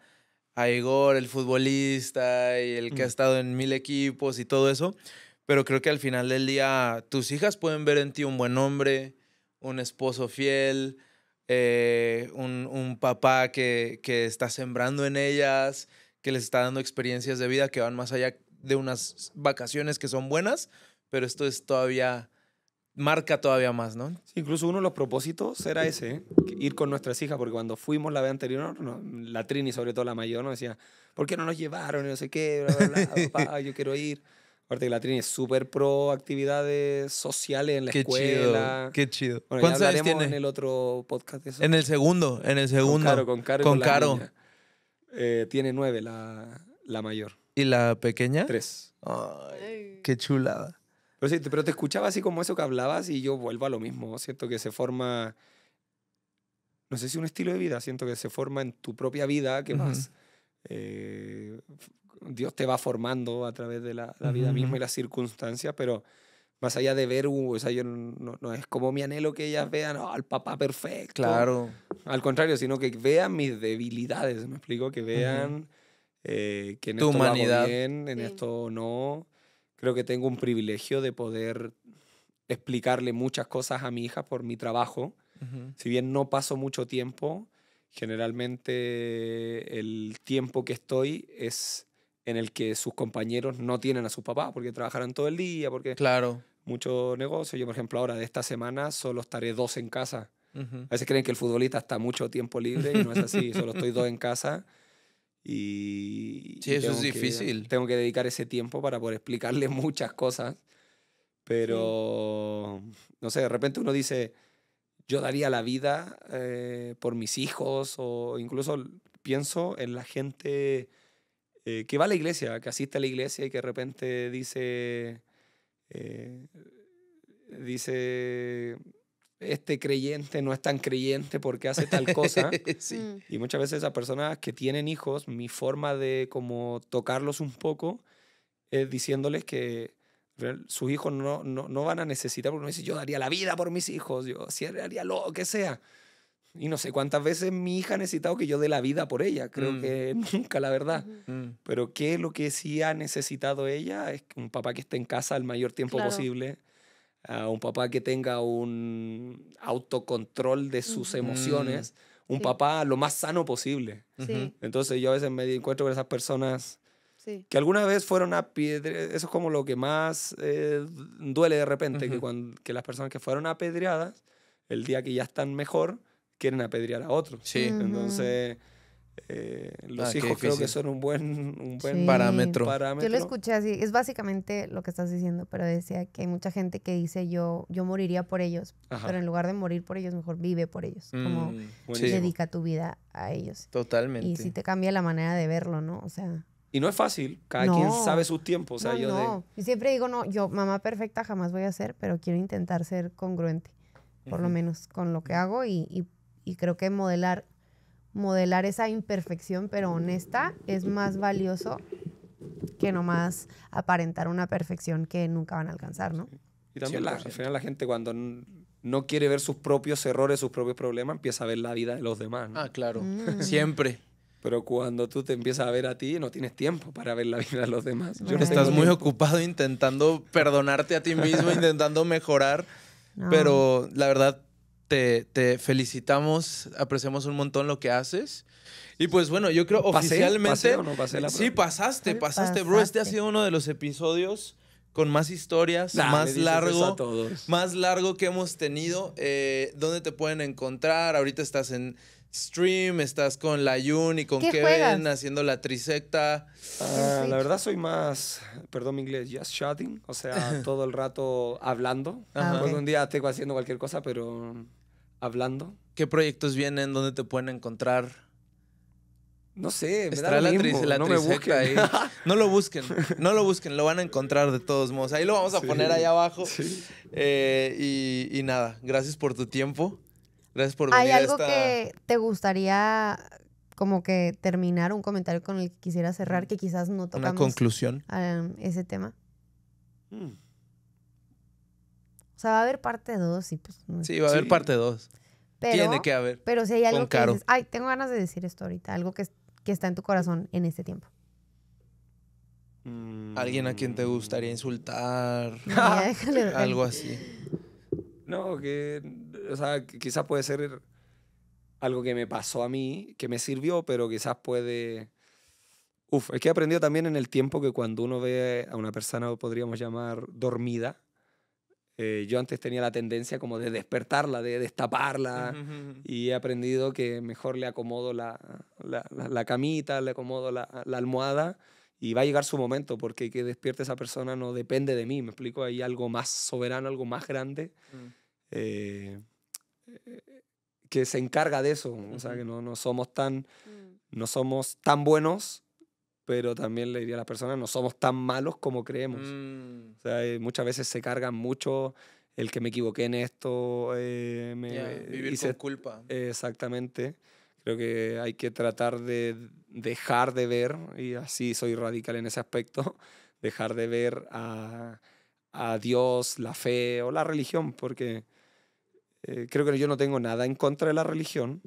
Speaker 1: a Igor, el futbolista y el que ha estado en mil equipos y todo eso, pero creo que al final del día tus hijas pueden ver en ti un buen hombre, un esposo fiel, eh, un, papá que, que está sembrando en ellas, que les está dando experiencias de vida que van más allá de unas vacaciones que son buenas, pero esto
Speaker 4: es todavía marca todavía más, ¿no? incluso uno de los propósitos era ese, ir con nuestras hijas, porque cuando fuimos la vez anterior, la Trini, sobre todo la mayor, nos decía, ¿por qué no nos llevaron? Y no sé qué, papá, yo quiero ir. Aparte que la Trini es súper pro actividades sociales en la qué escuela. Chido, qué chido. Bueno, ¿Cuántos tiene? en el otro podcast En el segundo, en el segundo. Con Caro, con Caro. Con eh, tiene nueve la, la mayor.
Speaker 1: ¿Y la pequeña? Tres. Ay, qué chulada.
Speaker 4: Pero, pero te escuchaba así como eso que hablabas y yo vuelvo a lo mismo. Siento que se forma, no sé si un estilo de vida, siento que se forma en tu propia vida, que más eh, Dios te va formando a través de la, vida misma y las circunstancias, pero más allá de ver, uh, o sea, yo no, no, es como mi anhelo que ellas vean al ah, papá perfecto. Claro. Al contrario, sino que vean mis debilidades, me explico, que vean... Eh, que en esto humanidad. Hago bien, en esto no creo que tengo un privilegio de poder explicarle muchas cosas a mi hija por mi trabajo. Si bien no paso mucho tiempo, generalmente el tiempo que estoy es en el que sus compañeros no tienen a su papá, porque trabajarán todo el día, porque claro. mucho negocio. Yo, por ejemplo, ahora de esta semana solo estaré dos en casa. A veces creen que el futbolista está mucho tiempo libre y no es así, solo estoy dos en casa y, sí, eso es difícil. tengo que dedicar ese tiempo para poder explicarle muchas cosas. Pero, no sé, de repente uno dice, yo daría la vida eh, por mis hijos o incluso pienso en la gente eh, que va a la iglesia, que asiste a la iglesia y que de repente dice, eh, dice, este creyente no es tan creyente porque hace tal cosa. Mm. Y muchas veces a personas que tienen hijos, mi forma de como tocarlos un poco es diciéndoles que sus hijos no, no, van a necesitar, porque uno dice, yo daría la vida por mis hijos, yo haría lo que sea. Y no sé cuántas veces mi hija ha necesitado que yo dé la vida por ella, creo mm. que nunca, la verdad. Mm. Pero ¿qué lo que sí ha necesitado ella? Es un papá que esté en casa el mayor tiempo posible a un papá que tenga un autocontrol de sus emociones, un papá lo más sano posible. Entonces yo a veces me encuentro con esas personas que alguna vez fueron a piedra. eso es como lo que más eh, duele de repente, que, cuando, que las personas que fueron apedreadas, el día que ya están mejor, quieren apedrear a otros. Sí. Entonces eh, los ah, hijos creo que son un buen, un buen parámetro. Yo lo escuché así,
Speaker 2: es básicamente lo que estás diciendo, pero decía que hay mucha gente que dice yo, yo moriría por ellos, pero en lugar de morir por ellos, mejor vive por ellos, mm, como dedica tu vida a ellos.
Speaker 4: Totalmente.
Speaker 1: Y si te
Speaker 2: cambia la manera de verlo, ¿no? O sea...
Speaker 4: Y no es fácil, cada quien sabe su tiempo. O sea, no, no.
Speaker 2: Y siempre digo, no, yo mamá perfecta jamás voy a ser, pero quiero intentar ser congruente, por lo menos con lo que hago y, y creo que modelar modelar esa imperfección, pero honesta, es más valioso que nomás aparentar una perfección que nunca van a alcanzar, ¿no?
Speaker 4: Y también la, pues, al final la gente cuando no quiere ver sus propios errores, sus propios problemas, empieza a ver la vida de los demás. Ah, claro, mm. siempre. Pero cuando tú te empiezas a ver a ti, no tienes tiempo para ver la vida de los demás. Estás muy ocupado intentando perdonarte a ti mismo,
Speaker 1: intentando mejorar, pero la verdad te, felicitamos, apreciamos un montón lo que haces. Y pues bueno, yo creo oficialmente... ¿Pasé o no sí, pasaste, pasaste, bro. Este ha sido uno de los episodios con más historias, más largo, más largo que hemos tenido. Eh, ¿Dónde te pueden encontrar? Ahorita estás en stream, estás con la Yun y con Kevin haciendo la trisecta. Ah, ah, la
Speaker 4: verdad soy más, perdón mi inglés, just chatting, o sea, todo el rato hablando. Pues un día tengo haciendo cualquier cosa, pero hablando. ¿Qué proyectos vienen? ¿Dónde te pueden encontrar? No sé, la, no Ahí.
Speaker 1: No lo busquen, no lo busquen, lo van a encontrar de todos modos. Ahí lo vamos a poner ahí abajo. Eh, y, nada, gracias por tu tiempo. Gracias por venir. ¿Hay algo que
Speaker 2: te gustaría como que terminar, un comentario con el que quisiera cerrar, mm. que quizás no tocamos? Una conclusión. Um, ese tema. Mm. O sea, va a haber parte 2 y pues... Sí, va a haber parte 2. Tiene que haber. Pero si hay algo que ay, tengo ganas de decir esto ahorita, algo que, que está en tu corazón en este tiempo.
Speaker 1: Mm. Alguien a quien te gustaría insultar. algo así.
Speaker 4: No, que. O sea, quizás puede ser algo que me pasó a mí, que me sirvió, pero quizás puede. Uf, es que he aprendido también en el tiempo que cuando uno ve a una persona, podríamos llamar dormida, eh, yo antes tenía la tendencia como de despertarla, de destaparla, y he aprendido que mejor le acomodo la, la, la, camita, le acomodo la, almohada, y va a llegar su momento, porque que despierte esa persona no depende de mí, me explico, hay algo más soberano, algo más grande, mm. eh, eh, que se encarga de eso, o sea, que no, no somos tan, mm. no somos tan buenos pero también le diría a las personas, no somos tan malos como creemos. Mm. Eh, muchas veces se cargan mucho el que me equivoqué en esto. Eh, me, eh, vivir con culpa. exactamente. Creo que hay que tratar de dejar de ver, y así soy radical en ese aspecto, dejar de ver a, a Dios, la fe o la religión, porque creo que yo no tengo nada en contra de la religión,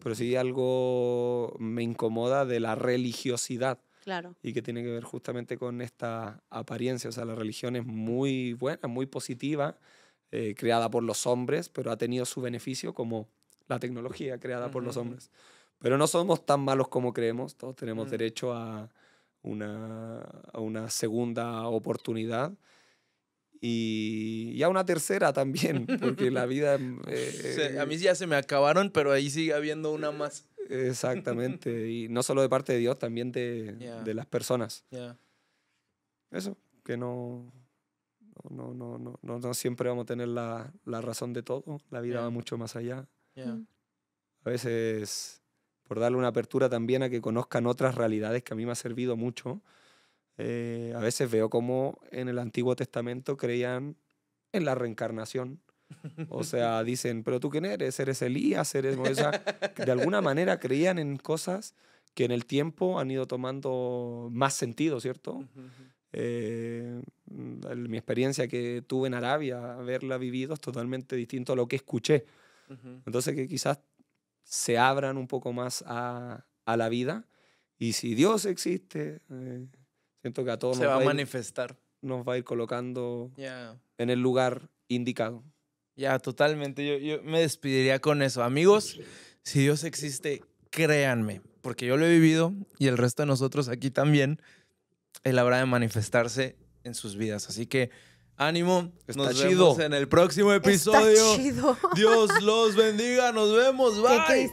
Speaker 4: pero sí algo me incomoda de la religiosidad. Y que tiene que ver justamente con esta apariencia. O sea, la religión es muy buena, muy positiva, eh, creada por los hombres, pero ha tenido su beneficio como la tecnología creada por los hombres. Pero no somos tan malos como creemos, todos tenemos mm. derecho a una, a una segunda oportunidad y, a una tercera también, porque la vida... Eh, a mí ya se me acabaron, pero ahí sigue
Speaker 1: habiendo una más.
Speaker 4: Exactamente. y no solo de parte de Dios, también de, las personas. Eso, que no no, no, no, no, siempre vamos a tener la, razón de todo. La vida va mucho más allá. Mm. A veces, por darle una apertura también a que conozcan otras realidades que a mí me ha servido mucho, eh, a veces veo cómo en el Antiguo Testamento creían en la reencarnación o sea, dicen, pero tú quién eres, eres Elías, eres Moisés. De alguna manera creían en cosas que en el tiempo han ido tomando más sentido, ¿cierto? Eh, mi experiencia que tuve en Arabia, haberla vivido, es totalmente distinto a lo que escuché. Entonces que quizás se abran un poco más a, la vida. Y si Dios existe, eh, siento que a todos nos va, a manifestar. Ir, nos va a ir colocando en el lugar indicado.
Speaker 1: Ya, totalmente. Yo, me despediría con eso. Amigos, si Dios existe, créanme, porque yo lo he vivido y el resto de nosotros aquí también, Él habrá de manifestarse en sus vidas. Así que ánimo, nos vemos en el próximo episodio. Dios los bendiga, nos vemos, bye.